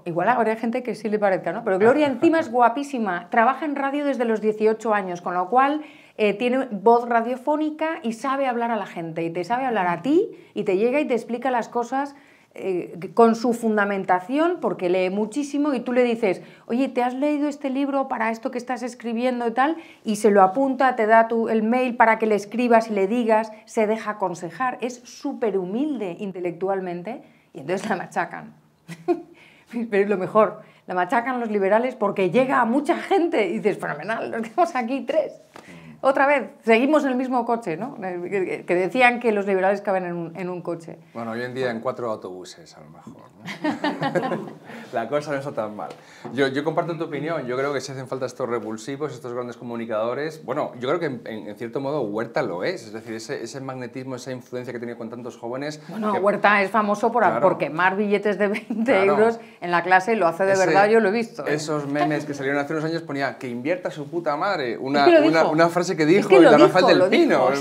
igual ahora hay gente que sí le parezca, ¿no? Pero Gloria encima es guapísima. Trabaja en radio desde los 18 años, con lo cual eh, tiene voz radiofónica y sabe hablar a la gente. Y te sabe hablar a ti y te llega y te explica las cosas eh, con su fundamentación, porque lee muchísimo, y tú le dices, oye, ¿te has leído este libro para esto que estás escribiendo y tal? Y se lo apunta, te da tu, el mail para que le escribas y le digas, se deja aconsejar, es súper humilde intelectualmente, y entonces la machacan. Pero es lo mejor, la machacan los liberales porque llega a mucha gente y dices, fenomenal, nos tenemos aquí tres otra vez, seguimos en el mismo coche, ¿no? Eh, que, decían que los liberales caben en un, coche. Bueno, hoy en día en cuatro autobuses, a lo mejor. la cosa no está tan mal. Yo, yo, comparto tu opinión. Yo creo que si hacen falta estos revulsivos, estos grandes comunicadores. Bueno, yo creo que en, cierto modo Huerta lo es. Es decir, ese, magnetismo, esa influencia que tenía con tantos jóvenes. Bueno, Huerta es famoso por, quemar billetes de 20 euros en la clase y lo hace de verdad, yo lo he visto. ¿eh? Esos memes que salieron hace unos años ponía que invierta su puta madre. una, una frase que dijo y la el Rafael del Pino en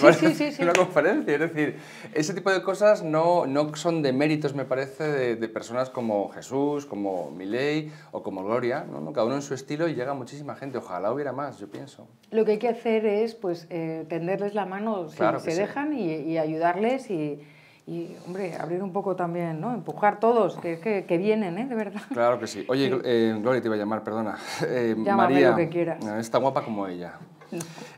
una conferencia. Es decir, ese tipo de cosas no, no son de méritos, me parece, de, personas como Jesús, como Milei o como Gloria. ¿no? Cada uno en su estilo y llega muchísima gente. Ojalá hubiera más, yo pienso. Lo que hay que hacer es pues, eh, tenderles la mano si se dejan y, ayudarles y, hombre, abrir un poco también, ¿no? Empujar todos, que, que, vienen, ¿eh? De verdad. Claro que sí. Oye, eh, Gloria te iba a llamar, perdona. María, lo que Está guapa como ella.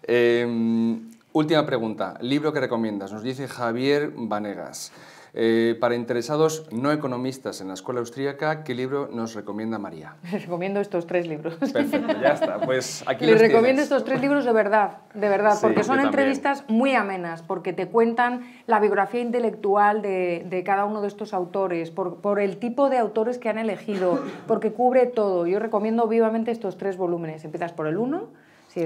Em, última pregunta. Libro que recomiendas. Nos dice Javier Vanegas. Eh, para interesados no economistas en la escuela austríaca, ¿qué libro nos recomienda María? Les recomiendo estos tres libros. Perfecto, ya está. Pues aquí Les recomiendo estos tres libros de verdad, de verdad, porque son entrevistas muy amenas, porque te cuentan la biografía intelectual de, cada uno de estos autores, por, el tipo de autores que han elegido, porque cubre todo. Yo recomiendo vivamente estos tres volúmenes. Empiezas por el uno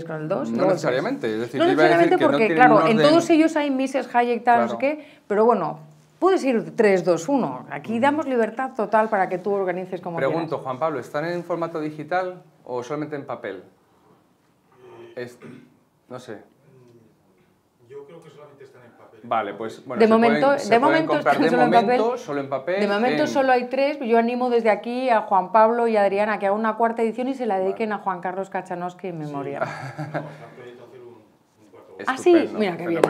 con el 2. No necesariamente, no necesariamente porque, claro, en todos ellos hay Mises, Hayek, tal, qué, pero bueno, puedes ir 3, 2, 1. Aquí damos libertad total para que tú organices como Pregunto, Juan Pablo, ¿están en formato digital o solamente en papel? Eh, no sé. Yo creo que solamente están en papel pues de momento, de momento solo, hay tres. Yo animo desde aquí a Juan Pablo y Adriana que hagan una cuarta edición y se la dediquen a Juan Carlos que en memoria. Ah, sí, mira qué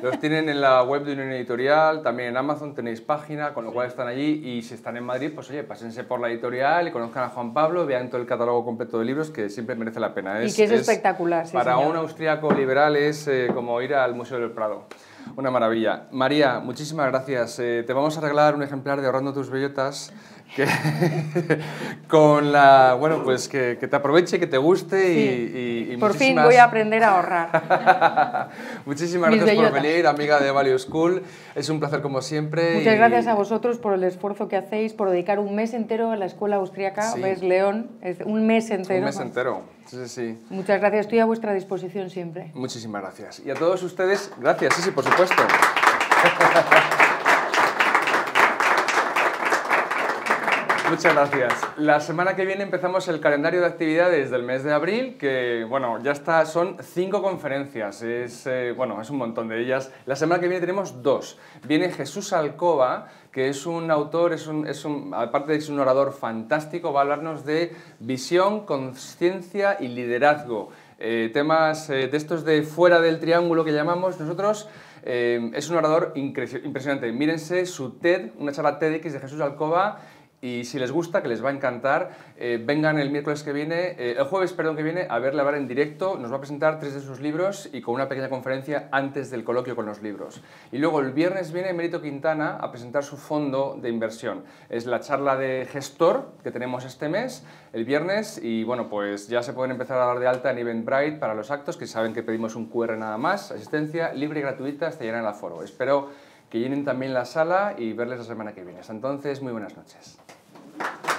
Los tienen en la web de Unión Editorial, también en Amazon tenéis página, con lo cual están allí y si están en Madrid, pues oye, pásense por la editorial y conozcan a Juan Pablo, vean todo el catálogo completo de libros que siempre merece la pena. y que es, espectacular. para un austriaco liberal es eh, como ir al Museo del Prado. Una maravilla. María, muchísimas gracias. Eh, te vamos a regalar un ejemplar de Ahorrando tus bellotas que, con la, bueno, pues que, que, te aproveche, que te guste y, y, Por fin voy a aprender a ahorrar. muchísimas gracias por venir, amiga de Value School. Es un placer como siempre. Muchas gracias a vosotros por el esfuerzo que hacéis, por dedicar un mes entero a la escuela austríaca, es León, un mes entero. Un mes entero, sí. Muchas gracias, estoy a vuestra disposición siempre. Muchísimas gracias. Y a todos ustedes, gracias, sí, sí, por supuesto. Muchas gracias. La semana que viene empezamos el calendario de actividades del mes de abril, que bueno, ya está, son cinco conferencias, es, eh, bueno, es un montón de ellas. La semana que viene tenemos dos. Viene Jesús Alcoba, que es un autor, es un, aparte de ser un orador fantástico, va a hablarnos de visión, conciencia y liderazgo. Eh, temas eh, de estos de fuera del triángulo que llamamos nosotros. es un orador impresionante. Mírense su TED, una charla TEDx de Jesús Alcoba y si les gusta, que les va a encantar, eh, vengan el miércoles que viene, eh, el jueves, perdón, que viene, a la hablar en directo. Nos va a presentar tres de sus libros y con una pequeña conferencia antes del coloquio con los libros. Y luego el viernes viene Merito Quintana a presentar su fondo de inversión. Es la charla de gestor que tenemos este mes, el viernes, y bueno, pues ya se pueden empezar a dar de alta en Eventbrite para los actos, que saben que pedimos un QR nada más, asistencia libre y gratuita hasta llenar el foro. Espero que llenen también la sala y verles la semana que viene. entonces, muy buenas noches. Thank you.